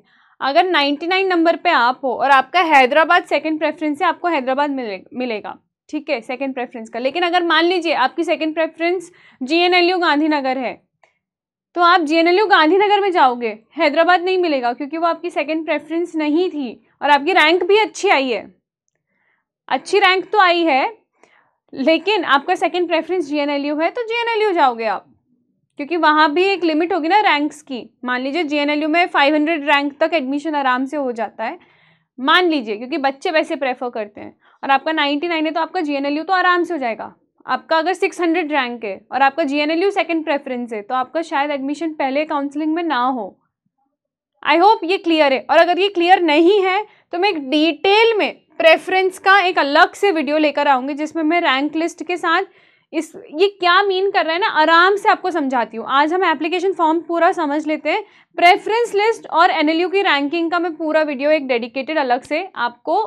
अगर 99 नंबर पे आप हो और आपका हैदराबाद सेकंड प्रेफरेंस है आपको हैदराबाद मिले, मिलेगा ठीक है सेकंड प्रेफरेंस का लेकिन अगर मान लीजिए आपकी सेकंड प्रेफरेंस जीएनएलयू गांधीनगर है तो आप जीएनएलयू गांधीनगर में जाओगे हैदराबाद नहीं मिलेगा क्योंकि वो आपकी सेकंड प्रेफरेंस नहीं थी और आपकी रैंक भी अच्छी आई है अच्छी रैंक तो आई है लेकिन आपका सेकंड प्रेफरेंस जीएनएलयू है तो जीएनएलयू जाओगे आप क्योंकि वहाँ भी एक लिमिट होगी ना रैंक्स की मान लीजिए जीएनएलयू में 500 रैंक तक एडमिशन आराम से हो जाता है मान लीजिए क्योंकि बच्चे वैसे प्रेफर करते हैं और आपका 99 है तो आपका जीएनएलयू तो आराम से हो जाएगा आपका अगर 600 रैंक है और आपका जीएनएलयू सेकंड प्रेफरेंस है तो आपका शायद एडमिशन पहले काउंसलिंग में ना हो आई होप ये क्लियर है और अगर ये क्लियर नहीं है तो मैं एक डिटेल में प्रेफरेंस का एक अलग से वीडियो लेकर आऊँगी जिसमें मैं रैंक लिस्ट के साथ इस ये क्या मीन कर रहा है ना आराम से आपको समझाती हूँ आज हम एप्लीकेशन फॉर्म पूरा समझ लेते हैं प्रेफरेंस लिस्ट और एन की रैंकिंग का मैं पूरा वीडियो एक डेडिकेटेड अलग से आपको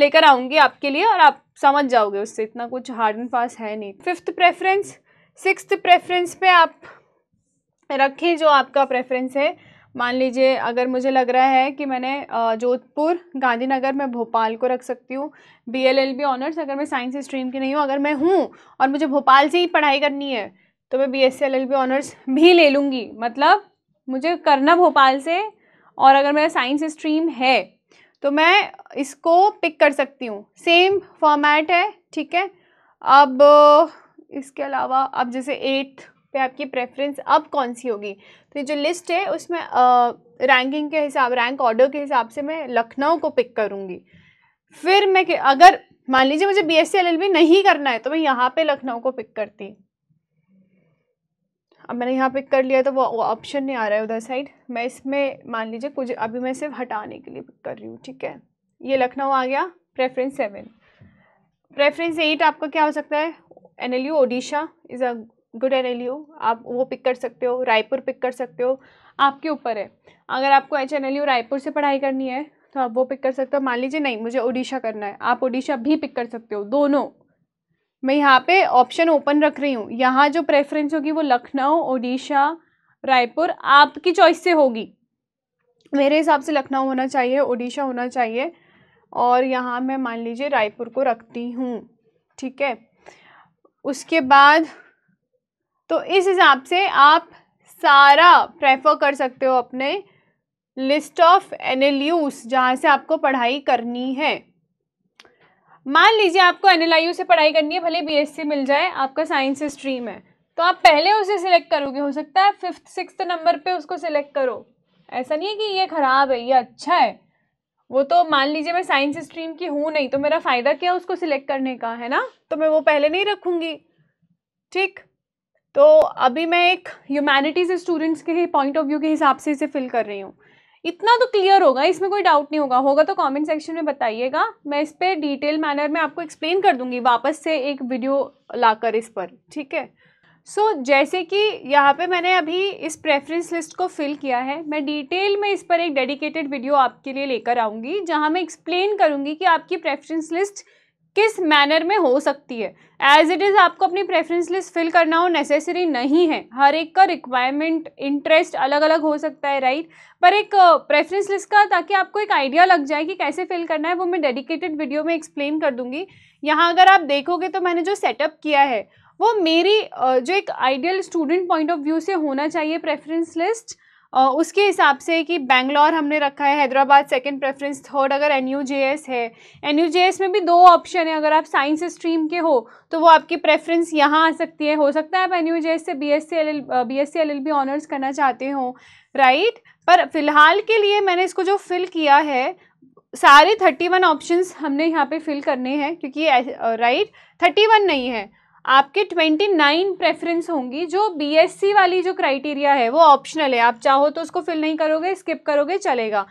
लेकर आऊँगी आपके लिए और आप समझ जाओगे उससे इतना कुछ हार्ड एंड फास्ट है नहीं फिफ्थ प्रेफरेंस सिक्स्थ प्रेफरेंस पे आप रखें जो आपका प्रेफरेंस है मान लीजिए अगर मुझे लग रहा है कि मैंने जोधपुर गांधीनगर मैं भोपाल को रख सकती हूँ B L L B honours अगर मैं साइंस स्ट्रीम की नहीं हूँ अगर मैं हूँ और मुझे भोपाल से ही पढ़ाई करनी है तो मैं B S L L B honours भी ले लूँगी मतलब मुझे करना भोपाल से और अगर मेरा साइंस स्ट्रीम है तो मैं इसको पिक कर सकती हूँ सेम फॉर्मेट है ठीक है अब इसके अलावा अब जैसे एट्थ पे आपकी प्रेफरेंस अब कौन सी होगी तो ये जो लिस्ट है उसमें रैंकिंग के हिसाब रैंक ऑर्डर के हिसाब से मैं लखनऊ को पिक करूँगी फिर मैं अगर मान लीजिए मुझे बी एस नहीं करना है तो मैं यहाँ पे लखनऊ को पिक करती अब मैंने यहाँ पिक कर लिया तो वो ऑप्शन नहीं आ रहा है उधर साइड मैं इसमें मान लीजिए कुछ अभी मैं सिर्फ हटाने के लिए पिक कर रही हूँ ठीक है ये लखनऊ आ गया प्रेफरेंस सेवन प्रेफरेंस एट आपका क्या हो सकता है N L U Odisha is a good N L U आप वो पिक कर सकते हो रायपुर पिक कर सकते हो आपके ऊपर है अगर आपको एच एन रायपुर से पढ़ाई करनी है तो आप वो पिक कर सकते हो मान लीजिए नहीं मुझे उड़ीसा करना है आप ओडिशा भी पिक कर सकते हो दोनों मैं यहाँ पे ऑप्शन ओपन रख रही हूँ यहाँ जो प्रेफरेंस होगी वो लखनऊ उड़ीसा रायपुर आपकी चॉइस से होगी मेरे हिसाब से लखनऊ होना चाहिए उड़ीसा होना चाहिए और यहाँ मैं मान लीजिए रायपुर को रखती हूँ ठीक है उसके बाद तो इस हिसाब से आप सारा प्रेफर कर सकते हो अपने लिस्ट ऑफ एनएलयूस जहाँ से आपको पढ़ाई करनी है मान लीजिए आपको एनएलआईयू से पढ़ाई करनी है भले बीएससी मिल जाए आपका साइंस स्ट्रीम है तो आप पहले उसे सिलेक्ट करोगे हो सकता है फिफ्थ सिक्स नंबर पे उसको सिलेक्ट करो ऐसा नहीं है कि ये ख़राब है ये अच्छा है वो तो मान लीजिए मैं साइंस स्ट्रीम की हूँ नहीं तो मेरा फ़ायदा क्या उसको सिलेक्ट करने का है ना तो मैं वो पहले नहीं रखूँगी ठीक तो अभी मैं एक ह्यूमैनिटीज़ स्टूडेंट्स के पॉइंट ऑफ व्यू के हिसाब से इसे फिल कर रही हूँ इतना तो क्लियर होगा इसमें कोई डाउट नहीं होगा होगा तो कमेंट सेक्शन में बताइएगा मैं इस पर डिटेल मैनर में आपको एक्सप्लेन कर दूंगी वापस से एक वीडियो लाकर इस पर ठीक है सो so, जैसे कि यहाँ पे मैंने अभी इस प्रेफरेंस लिस्ट को फिल किया है मैं डिटेल में इस पर एक डेडिकेटेड वीडियो आपके लिए लेकर आऊँगी जहाँ मैं एक्सप्लेन करूँगी कि आपकी प्रेफरेंस लिस्ट किस मैनर में हो सकती है एज इट इज़ आपको अपनी प्रेफरेंस लिस्ट फिल करना हो नेसेसरी नहीं है हर एक का रिक्वायरमेंट इंटरेस्ट अलग अलग हो सकता है राइट पर एक प्रेफरेंस लिस्ट का ताकि आपको एक आइडिया लग जाए कि कैसे फिल करना है वो मैं डेडिकेटेड वीडियो में एक्सप्लेन कर दूंगी यहाँ अगर आप देखोगे तो मैंने जो सेटअप किया है वो मेरी जो एक ideal student point of view से होना चाहिए प्रेफरेंस लिस्ट उसके हिसाब से कि बैंगलोर हमने रखा है हैदराबाद सेकंड प्रेफरेंस थर्ड अगर एन है एन में भी दो ऑप्शन है अगर आप साइंस स्ट्रीम के हो तो वो आपकी प्रेफरेंस यहाँ आ सकती है हो सकता है आप एन से B S C L L B S C L L B honours करना चाहते हो राइट पर फिलहाल के लिए मैंने इसको जो फिल किया है सारे थर्टी वन ऑप्शंस हमने यहाँ पर फिल करने हैं क्योंकि राइट थर्टी वन नहीं है आपके 29 प्रेफरेंस होंगी जो बीएससी वाली जो क्राइटेरिया है वो ऑप्शनल है आप चाहो तो उसको फिल नहीं करोगे स्किप करोगे चलेगा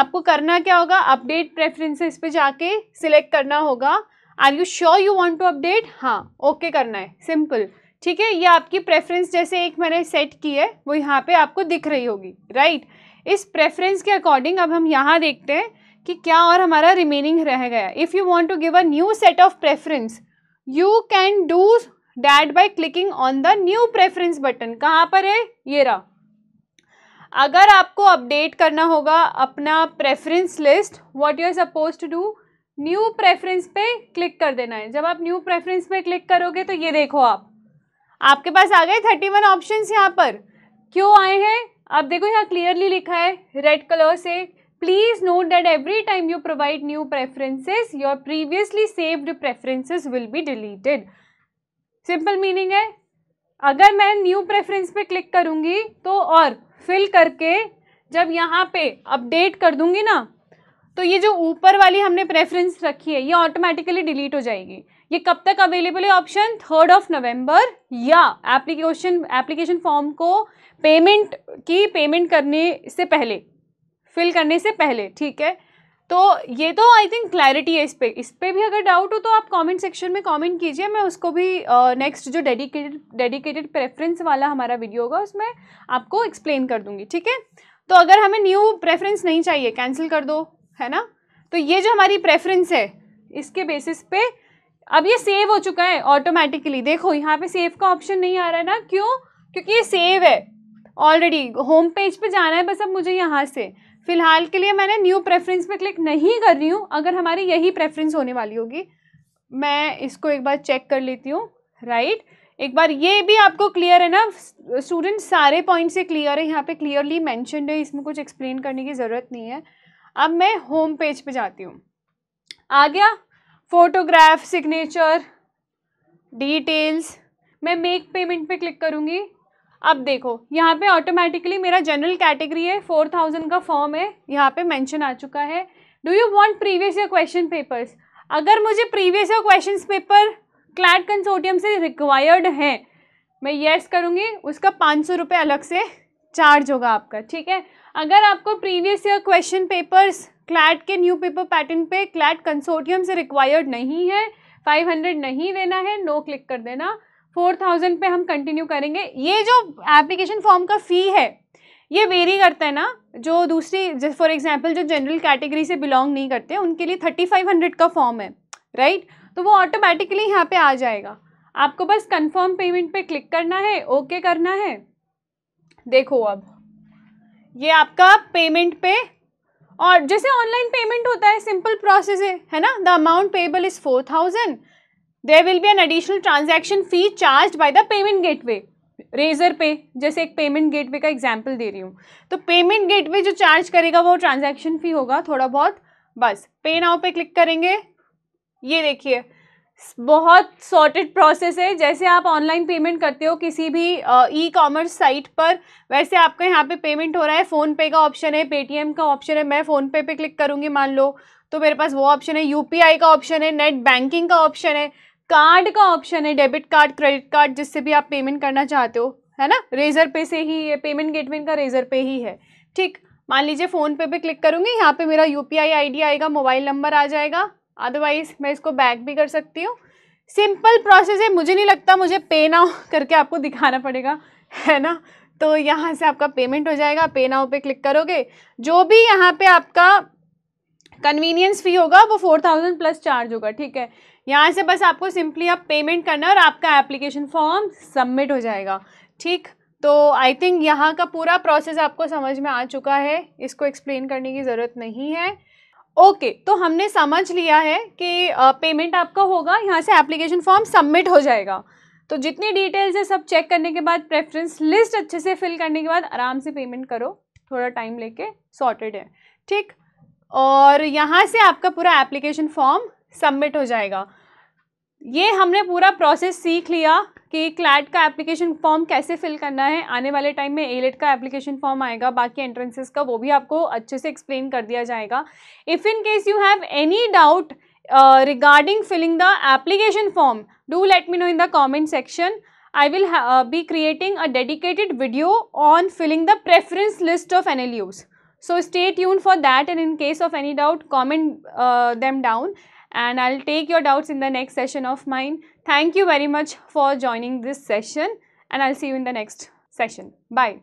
आपको करना क्या होगा अपडेट प्रेफरेंसेस पे जाके सिलेक्ट करना होगा are you sure you want to update हाँ ओके okay करना है सिंपल ठीक है ये आपकी प्रेफरेंस जैसे एक मैंने सेट की है वो यहाँ पे आपको दिख रही होगी राइट इस प्रेफरेंस के अकॉर्डिंग अब हम यहाँ देखते हैं कि क्या और हमारा रिमेनिंग रह गया if you want to give a new set of preference you can do that by clicking on the new preference button कहाँ पर है ये रहा अगर आपको अपडेट करना होगा अपना preference list what you are suppose to do new preference पे क्लिक कर देना है जब आप न्यू प्रेफरेंस पे क्लिक करोगे तो ये देखो आप आपके पास आ गए थर्टी वन ऑप्शन यहाँ पर क्यों आए हैं आप देखो यहाँ क्लियरली लिखा है रेड कलर से Please note that every time you provide new preferences, your previously saved preferences will be deleted. Simple meaning है अगर मैं new preference पे click करूँगी तो और fill करके जब यहाँ पे update कर दूँगी ना तो ये जो ऊपर वाली हमने प्रेफरेंस रखी है ये ऑटोमेटिकली डिलीट हो जाएगी ये कब तक अवेलेबल है ऑप्शन थर्ड ऑफ नवंबर या एप्लीकेशन एप्लीकेशन फॉर्म को पेमेंट की पेमेंट करने से पहले फिल करने से पहले ठीक है तो ये तो आई थिंक क्लैरिटी है इस पर इस पर भी अगर डाउट हो तो आप कमेंट सेक्शन में कमेंट कीजिए मैं उसको भी नेक्स्ट uh, जो डेडिकेटेड डेडिकेटेड प्रेफरेंस वाला हमारा वीडियो होगा उसमें आपको एक्सप्लेन कर दूंगी ठीक है तो अगर हमें न्यू प्रेफरेंस नहीं चाहिए कैंसिल कर दो है ना तो ये जो हमारी प्रेफरेंस है इसके बेसिस पे अब ये सेव हो चुका है ऑटोमेटिकली देखो यहाँ पर सेव का ऑप्शन नहीं आ रहा है ना क्यों क्योंकि ये सेव है ऑलरेडी होम पेज पर जाना है बस अब मुझे यहाँ से फ़िलहाल के लिए मैंने न्यू प्रेफरेंस पे क्लिक नहीं कर रही हूँ अगर हमारी यही प्रेफरेंस होने वाली होगी मैं इसको एक बार चेक कर लेती हूँ राइट एक बार ये भी आपको क्लियर है ना स्टूडेंट सारे पॉइंट से क्लियर है यहाँ पे क्लियरली मैंशनड है इसमें कुछ एक्सप्लेन करने की ज़रूरत नहीं है अब मैं होम पेज पर जाती हूँ आ गया फोटोग्राफ सिग्नेचर डिटेल्स मैं मेक पेमेंट पे क्लिक करूँगी अब देखो यहाँ पे ऑटोमेटिकली मेरा जनरल कैटेगरी है फोर थाउजेंड का फॉर्म है यहाँ पे मेंशन आ चुका है do you want previous year question papers अगर मुझे previous year question paper CLAT consortium से रिक्वायर्ड हैं मैं येस करूँगी उसका पाँच सौ रुपये अलग से चार्ज होगा आपका ठीक है अगर आपको previous year question papers CLAT के न्यू पेपर पैटर्न पर क्लैट कंसोर्टियम से रिक्वायर्ड नहीं है फाइव नहीं देना है नो क्लिक कर देना फोर थाउजेंड पे हम कंटिन्यू करेंगे ये जो एप्लीकेशन फॉर्म का फ़ी है ये वेरी करता है ना जो दूसरी फॉर एग्जाम्पल जो जनरल कैटेगरी से बिलोंग नहीं करते उनके लिए थर्टी फाइव हंड्रेड का फॉर्म है राइट तो वो ऑटोमेटिकली यहाँ पे आ जाएगा आपको बस कंफर्म पेमेंट पे क्लिक करना है ओके okay करना है देखो अब ये आपका पेमेंट पे और जैसे ऑनलाइन पेमेंट होता है सिंपल प्रोसेस है है ना the amount payable is four thousand there will be an additional transaction fee charge by the payment way Razorpay जैसे एक पेमेंट गेटवे का एग्जाम्पल दे रही हूँ तो पेमेंट गेटवे जो चार्ज करेगा वो ट्रांजैक्शन फ़ी होगा थोड़ा बहुत बस पे नाउ पे क्लिक करेंगे ये देखिए बहुत सॉर्टेड प्रोसेस है जैसे आप ऑनलाइन पेमेंट करते हो किसी भी ई कॉमर्स साइट पर वैसे आपका यहाँ पे पेमेंट हो रहा है फ़ोनपे का ऑप्शन है पेटीएम का ऑप्शन है मैं फ़ोनपे पे क्लिक करूँगी मान लो तो मेरे पास वो ऑप्शन है यूपीआई का ऑप्शन है नेट बैंकिंग का ऑप्शन है कार्ड का ऑप्शन है डेबिट कार्ड क्रेडिट कार्ड जिससे भी आप पेमेंट करना चाहते हो है ना रेजर पे से ही ये पेमेंट गेटवे का रेजर पे ही है ठीक मान लीजिए फ़ोन पे भी क्लिक करूँगी यहाँ पे मेरा यू पी आएगा मोबाइल नंबर आ जाएगा अदरवाइज़ मैं इसको बैक भी कर सकती हूँ सिंपल प्रोसेस है मुझे नहीं लगता मुझे पे नाउ करके आपको दिखाना पड़ेगा है ना तो यहाँ से आपका पेमेंट हो जाएगा पे नाउ पे क्लिक करोगे जो भी यहाँ पे आपका कन्वीनियंस फ़ी होगा वो फोर थाउजेंड प्लस चार्ज होगा ठीक है यहाँ से बस आपको सिंपली आप पेमेंट करना है और आपका एप्लीकेशन फॉर्म सबमिट हो जाएगा ठीक तो आई थिंक यहाँ का पूरा प्रोसेस आपको समझ में आ चुका है इसको एक्सप्लेन करने की ज़रूरत नहीं है ओके okay, तो हमने समझ लिया है कि पेमेंट आपका होगा यहाँ से एप्लीकेशन फॉर्म सबमिट हो जाएगा तो जितनी डिटेल्स है सब चेक करने के बाद प्रेफरेंस लिस्ट अच्छे से फिल करने के बाद आराम से पेमेंट करो थोड़ा टाइम लेके सॉर्टेड है ठीक और यहाँ से आपका पूरा एप्लीकेशन फॉर्म सबमिट हो जाएगा ये हमने पूरा प्रोसेस सीख लिया कि क्लैट का एप्लीकेशन फॉर्म कैसे फिल करना है आने वाले टाइम में एलेट e का एप्लीकेशन फॉर्म आएगा बाकी एंट्रेंसेस का वो भी आपको अच्छे से एक्सप्लेन कर दिया जाएगा if in case you have any doubt regarding filling the application form do let me know in the comment section I will be creating a dedicated video on filling the preference list of an so So stay for that and in case of any doubt comment them down and I'll take your doubts in the next session of mine. Thank you very much for joining this session and I'll see you in the next session. Bye.